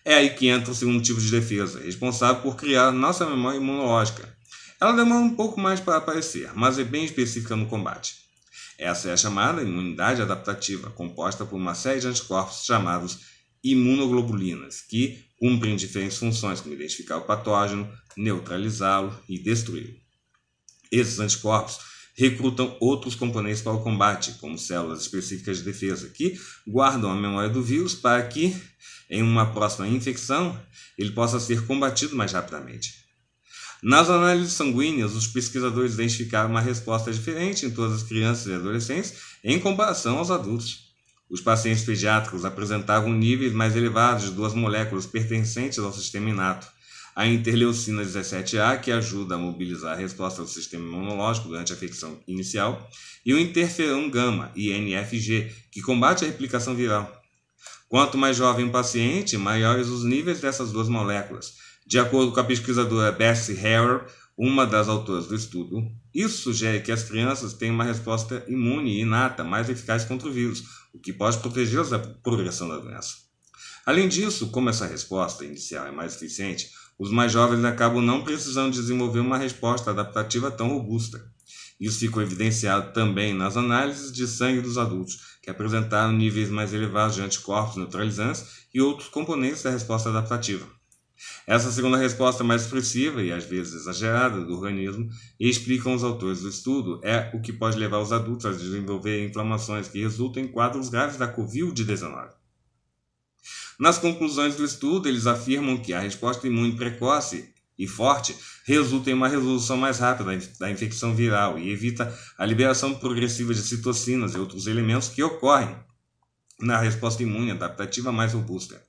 É aí que entra o segundo tipo de defesa, responsável por criar nossa memória imunológica. Ela demora um pouco mais para aparecer, mas é bem específica no combate. Essa é a chamada imunidade adaptativa, composta por uma série de anticorpos chamados imunoglobulinas, que cumprem diferentes funções, como identificar o patógeno, neutralizá-lo e destruí-lo. Esses anticorpos recrutam outros componentes para o combate, como células específicas de defesa, que guardam a memória do vírus para que, em uma próxima infecção, ele possa ser combatido mais rapidamente. Nas análises sanguíneas, os pesquisadores identificaram uma resposta diferente em todas as crianças e adolescentes em comparação aos adultos. Os pacientes pediátricos apresentavam níveis mais elevados de duas moléculas pertencentes ao sistema inato, a interleucina 17A, que ajuda a mobilizar a resposta do sistema imunológico durante a infecção inicial, e o interferon gama, INFG, que combate a replicação viral. Quanto mais jovem o paciente, maiores os níveis dessas duas moléculas. De acordo com a pesquisadora Bessie Harrer, uma das autoras do estudo, isso sugere que as crianças têm uma resposta imune inata mais eficaz contra o vírus, o que pode protegê-los da progressão da doença. Além disso, como essa resposta inicial é mais eficiente, os mais jovens acabam não precisando desenvolver uma resposta adaptativa tão robusta. Isso ficou evidenciado também nas análises de sangue dos adultos, que apresentaram níveis mais elevados de anticorpos neutralizantes e outros componentes da resposta adaptativa. Essa segunda resposta mais expressiva e às vezes exagerada do organismo, explicam os autores do estudo, é o que pode levar os adultos a desenvolver inflamações que resultam em quadros graves da Covid-19. Nas conclusões do estudo, eles afirmam que a resposta imune precoce e forte resulta em uma resolução mais rápida da infecção viral e evita a liberação progressiva de citocinas e outros elementos que ocorrem na resposta imune adaptativa mais robusta.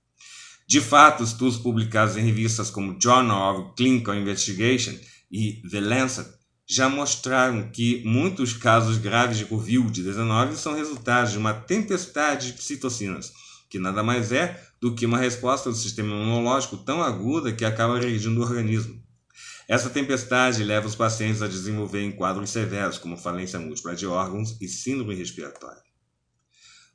De fato, estudos publicados em revistas como Journal of Clinical Investigation e The Lancet já mostraram que muitos casos graves de Covid-19 são resultados de uma tempestade de citocinas, que nada mais é do que uma resposta do sistema imunológico tão aguda que acaba agredindo o organismo. Essa tempestade leva os pacientes a desenvolverem quadros severos, como falência múltipla de órgãos e síndrome respiratória.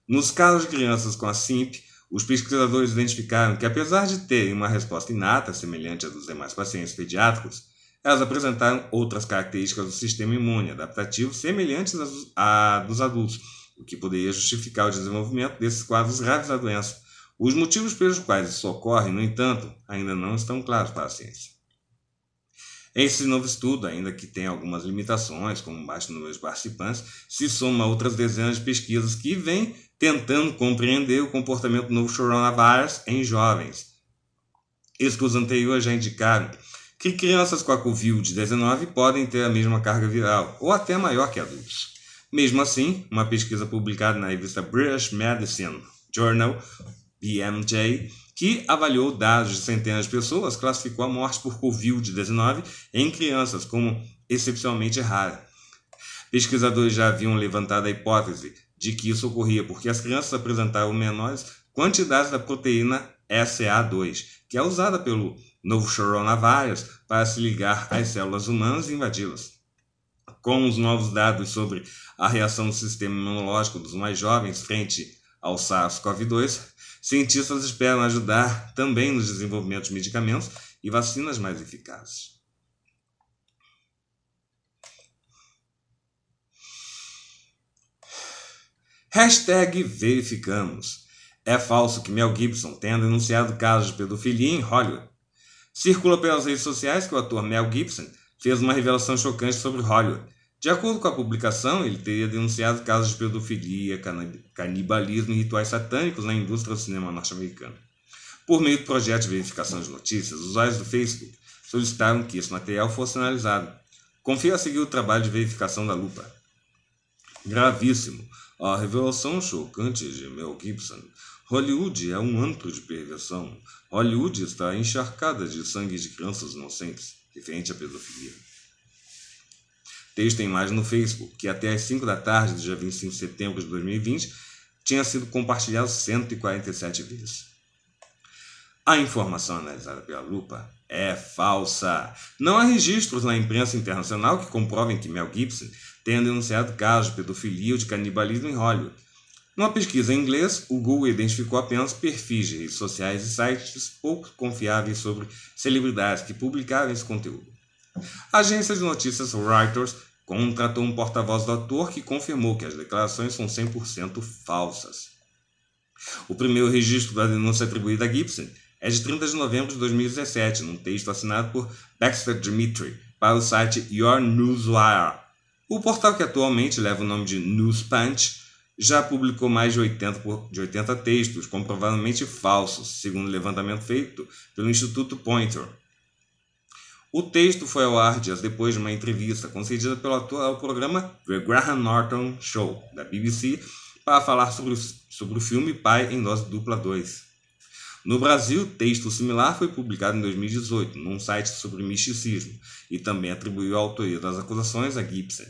Nos casos de crianças com a SIMP, os pesquisadores identificaram que, apesar de terem uma resposta inata semelhante à dos demais pacientes pediátricos, elas apresentaram outras características do sistema imune adaptativo semelhantes à dos adultos, o que poderia justificar o desenvolvimento desses quadros graves da doença. Os motivos pelos quais isso ocorre, no entanto, ainda não estão claros para a ciência. Esse novo estudo, ainda que tenha algumas limitações, como baixo número de participantes, se soma a outras dezenas de pesquisas que vêm tentando compreender o comportamento do novo coronavírus em jovens. Estudos anteriores já indicaram que crianças com a Covid-19 podem ter a mesma carga viral, ou até maior que adultos. Mesmo assim, uma pesquisa publicada na revista British Medicine Journal, BMJ, que avaliou dados de centenas de pessoas, classificou a morte por Covid-19 em crianças como excepcionalmente rara. Pesquisadores já haviam levantado a hipótese de que isso ocorria, porque as crianças apresentavam menores quantidades da proteína SA2, que é usada pelo novo coronavírus para se ligar às células humanas e invadi-las. Com os novos dados sobre a reação do sistema imunológico dos mais jovens frente ao SARS-CoV-2, cientistas esperam ajudar também nos desenvolvimentos de medicamentos e vacinas mais eficazes. Hashtag verificamos. É falso que Mel Gibson tenha denunciado casos de pedofilia em Hollywood. Circula pelas redes sociais que o ator Mel Gibson fez uma revelação chocante sobre Hollywood. De acordo com a publicação, ele teria denunciado casos de pedofilia, canibalismo e rituais satânicos na indústria do cinema norte-americano. Por meio do projeto de verificação de notícias, usuários do Facebook solicitaram que esse material fosse analisado. Confira a seguir o trabalho de verificação da lupa. Gravíssimo. A revelação chocante de Mel Gibson. Hollywood é um antro de perversão. Hollywood está encharcada de sangue de crianças inocentes, referente à pedofilia. Texto em imagem no Facebook, que até às 5 da tarde do dia 25 de setembro de 2020 tinha sido compartilhado 147 vezes. A informação analisada pela lupa é falsa. Não há registros na imprensa internacional que comprovem que Mel Gibson Tendo denunciado casos de pedofilia ou de canibalismo em Hollywood. Numa pesquisa em inglês, o Google identificou apenas perfis de redes sociais e sites pouco confiáveis sobre celebridades que publicavam esse conteúdo. A agência de notícias Reuters contratou um porta-voz do ator que confirmou que as declarações são 100% falsas. O primeiro registro da denúncia atribuída a Gibson é de 30 de novembro de 2017, num texto assinado por Baxter Dimitri para o site Your Newswire. O portal que atualmente leva o nome de Newspunch já publicou mais de 80, por, de 80 textos, comprovadamente falsos, segundo o levantamento feito pelo Instituto Pointer. O texto foi ao ar dias depois de uma entrevista concedida pelo atual programa The Graham Norton Show, da BBC, para falar sobre, sobre o filme Pai em Dose Dupla 2. No Brasil, texto similar foi publicado em 2018 num site sobre misticismo e também atribuiu a autoria das acusações a Gibson.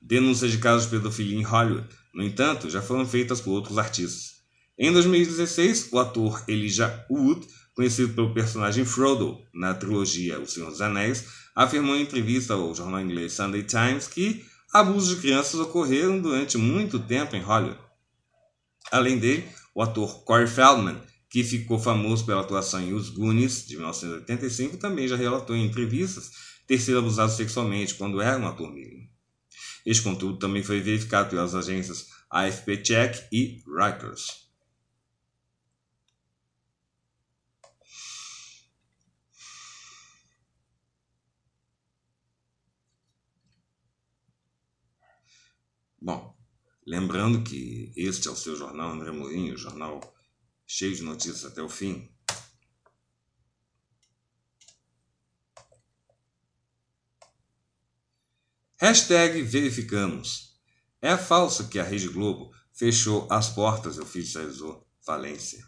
Denúncias de casos de pedofilia em Hollywood, no entanto, já foram feitas por outros artistas. Em 2016, o ator Elijah Wood, conhecido pelo personagem Frodo na trilogia O Senhor dos Anéis, afirmou em entrevista ao jornal inglês Sunday Times que abusos de crianças ocorreram durante muito tempo em Hollywood. Além dele, o ator Corey Feldman que ficou famoso pela atuação em Os Goonies, de 1985, também já relatou em entrevistas ter sido abusado sexualmente quando era um ator negro. Este conteúdo também foi verificado pelas agências AFP Check e Rikers. Bom, lembrando que este é o seu jornal André Mourinho, jornal cheio de notícias até o fim. Hashtag verificamos. É falso que a Rede Globo fechou as portas e oficializou falência.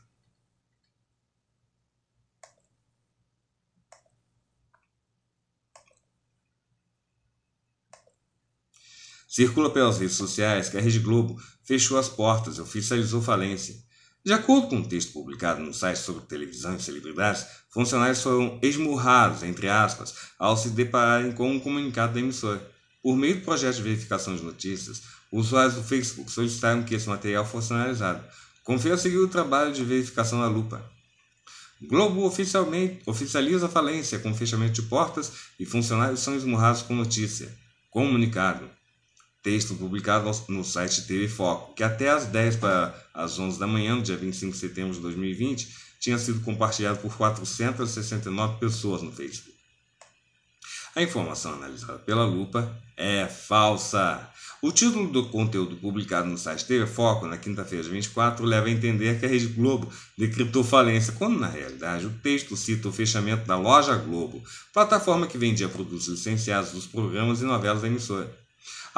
Circula pelas redes sociais que a Rede Globo fechou as portas e oficializou falência. De acordo com um texto publicado no site sobre televisão e celebridades, funcionários foram esmurrados, entre aspas, ao se depararem com um comunicado da emissora. Por meio do projeto de verificação de notícias, usuários do Facebook solicitaram que esse material fosse analisado. Confia seguir o trabalho de verificação da lupa. Globo oficialmente, oficializa a falência com fechamento de portas e funcionários são esmurrados com notícia. Comunicado texto publicado no site TV Foco, que até as 10 para as 11 da manhã, no dia 25 de setembro de 2020, tinha sido compartilhado por 469 pessoas no Facebook. A informação analisada pela lupa é falsa. O título do conteúdo publicado no site TV Foco na quinta-feira de 24 leva a entender que a Rede Globo decriptou falência, quando na realidade o texto cita o fechamento da loja Globo, plataforma que vendia produtos licenciados dos programas e novelas da emissora.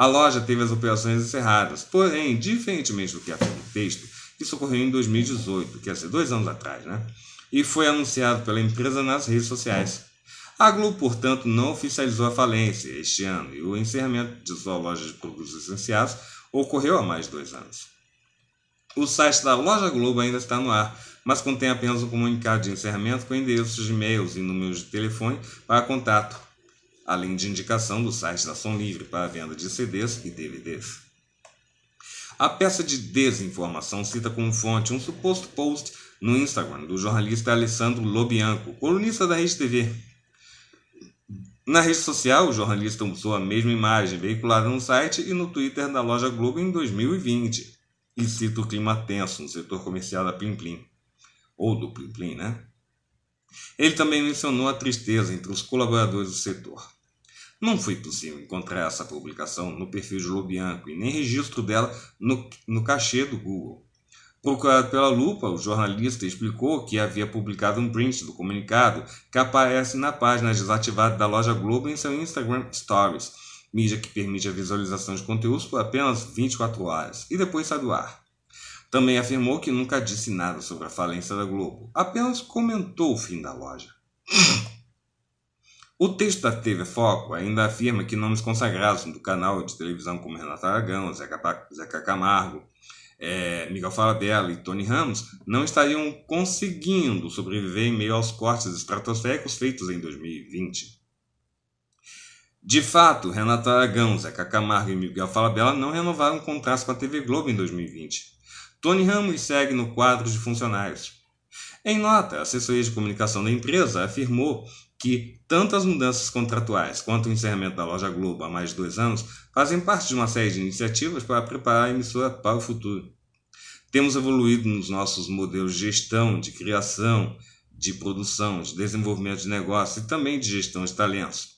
A loja teve as operações encerradas, porém, diferentemente do que afirma o texto, isso ocorreu em 2018, quer dizer, dois anos atrás, né? E foi anunciado pela empresa nas redes sociais. A Globo, portanto, não oficializou a falência este ano e o encerramento de sua loja de produtos essenciais ocorreu há mais de dois anos. O site da Loja Globo ainda está no ar, mas contém apenas um comunicado de encerramento com endereços de e-mails e números de telefone para contato além de indicação do site da Som Livre para a venda de CDs e DVDs. A peça de desinformação cita como fonte um suposto post no Instagram do jornalista Alessandro Lobianco, colunista da Rede TV. Na rede social, o jornalista usou a mesma imagem veiculada no site e no Twitter da loja Globo em 2020 e cita o clima tenso no setor comercial da Plim Plim, ou do Plim Plim, né? Ele também mencionou a tristeza entre os colaboradores do setor. Não foi possível encontrar essa publicação no perfil de Lobianco e nem registro dela no, no cachê do Google. Procurado pela lupa, o jornalista explicou que havia publicado um print do comunicado que aparece na página desativada da loja Globo em seu Instagram Stories, mídia que permite a visualização de conteúdos por apenas 24 horas e depois sai do ar. Também afirmou que nunca disse nada sobre a falência da Globo, apenas comentou o fim da loja. O texto da TV Foco ainda afirma que nomes consagrados do canal de televisão como Renato Aragão, Zeca Camargo, é, Miguel Falabella e Tony Ramos não estariam conseguindo sobreviver em meio aos cortes estratosféricos feitos em 2020. De fato, Renato Aragão, Zeca Camargo e Miguel Falabella não renovaram contratos com a TV Globo em 2020. Tony Ramos segue no quadro de funcionários. Em nota, a assessoria de comunicação da empresa afirmou que tanto as mudanças contratuais quanto o encerramento da loja Globo há mais de dois anos fazem parte de uma série de iniciativas para preparar a emissora para o futuro. Temos evoluído nos nossos modelos de gestão, de criação, de produção, de desenvolvimento de negócio e também de gestão de talentos.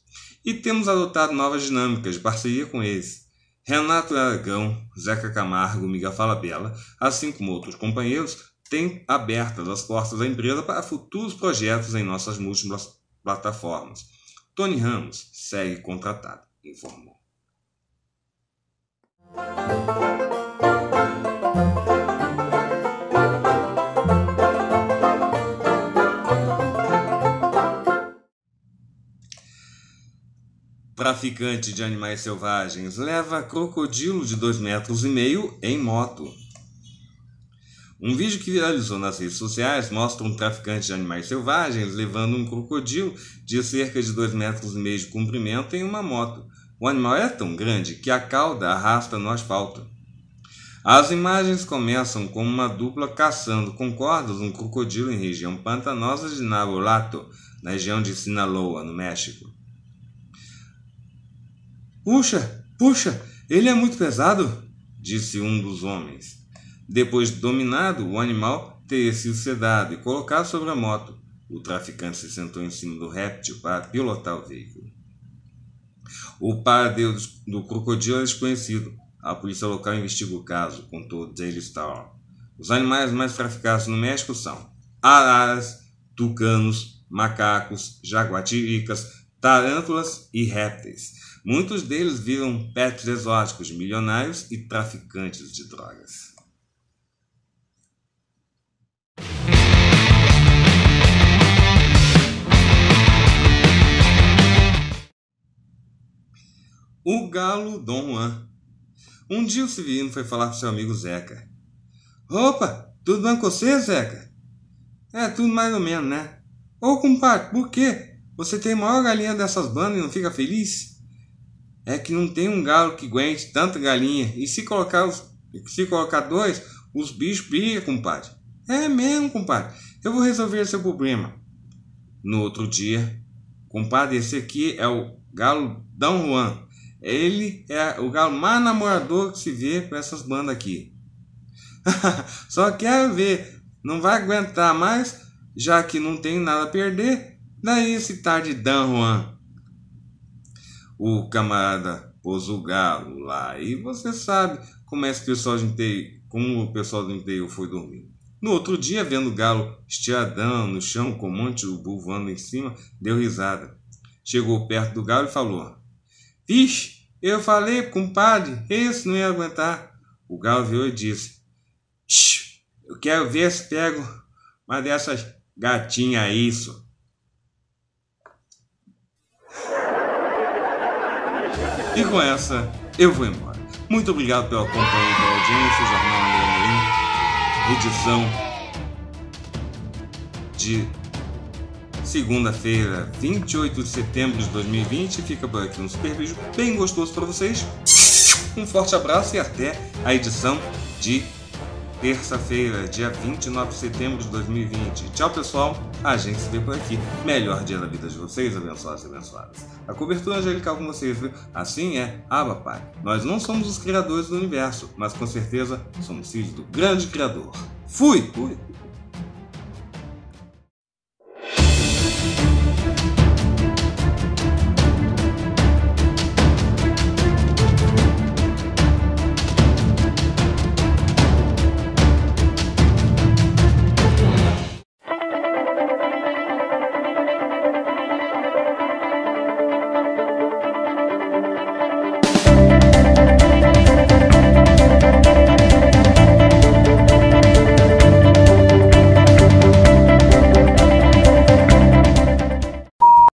E temos adotado novas dinâmicas de parceria com eles. Renato Aragão, Zeca Camargo, Miguel Falabella, assim como outros companheiros, têm abertas as portas da empresa para futuros projetos em nossas múltiplas plataformas. Tony Ramos segue contratado, informou. Traficante de animais selvagens leva crocodilo de 2,5 metros e meio em moto. Um vídeo que viralizou nas redes sociais mostra um traficante de animais selvagens levando um crocodilo de cerca de 2,5 metros e meio de comprimento em uma moto. O animal é tão grande que a cauda arrasta no asfalto. As imagens começam com uma dupla caçando com cordas um crocodilo em região pantanosa de Navolato, na região de Sinaloa, no México. Puxa, puxa, ele é muito pesado, disse um dos homens. Depois de dominado, o animal teria sido sedado e colocado sobre a moto. O traficante se sentou em cima do réptil para pilotar o veículo. O paradeiro do crocodilo é desconhecido. A polícia local investiga o caso, contou Daily Star. Os animais mais traficados no México são araras, tucanos, macacos, jaguatiricas, tarântulas e répteis. Muitos deles viram pets exóticos, milionários e traficantes de drogas. O galo Dom Juan. Um dia o Severino foi falar com seu amigo Zeca. Opa, tudo bem com você, Zeca? É, tudo mais ou menos, né? Ô, compadre, por quê? Você tem a maior galinha dessas bandas e não fica feliz? é que não tem um galo que aguente tanta galinha. E se colocar, os, se colocar dois, os bichos brigam, compadre. É mesmo, compadre. Eu vou resolver seu problema. No outro dia, compadre, esse aqui é o galo Dão Juan. Ele é o galo mais namorador que se vê com essas bandas aqui. <laughs> Só quero ver, não vai aguentar mais, já que não tem nada a perder. Daí esse tarde Dan Juan o camarada pôs o galo lá. E você sabe como é que o pessoal do interior, como o pessoal do interior foi dormir. No outro dia, vendo o galo estiadão no chão com um monte de urubu voando em cima, deu risada. Chegou perto do galo e falou: Vixe, eu falei, compadre, esse não ia aguentar. O galo viu e disse: eu quero ver se pego uma dessas gatinhas isso. E com essa, eu vou embora. Muito obrigado pela companhia pela audiência, Jornal André Morim, edição de segunda-feira, 28 de setembro de 2020. Fica por aqui um super beijo bem gostoso para vocês. Um forte abraço e até a edição de terça-feira, dia 29 de setembro de 2020. Tchau, pessoal. A gente se vê por aqui. Melhor dia da vida de vocês, abençoados e abençoadas. A cobertura angelical com vocês, viu? Assim é, Ah, Pai. Nós não somos os criadores do universo, mas com certeza somos filhos do grande Criador. Fui! Fui!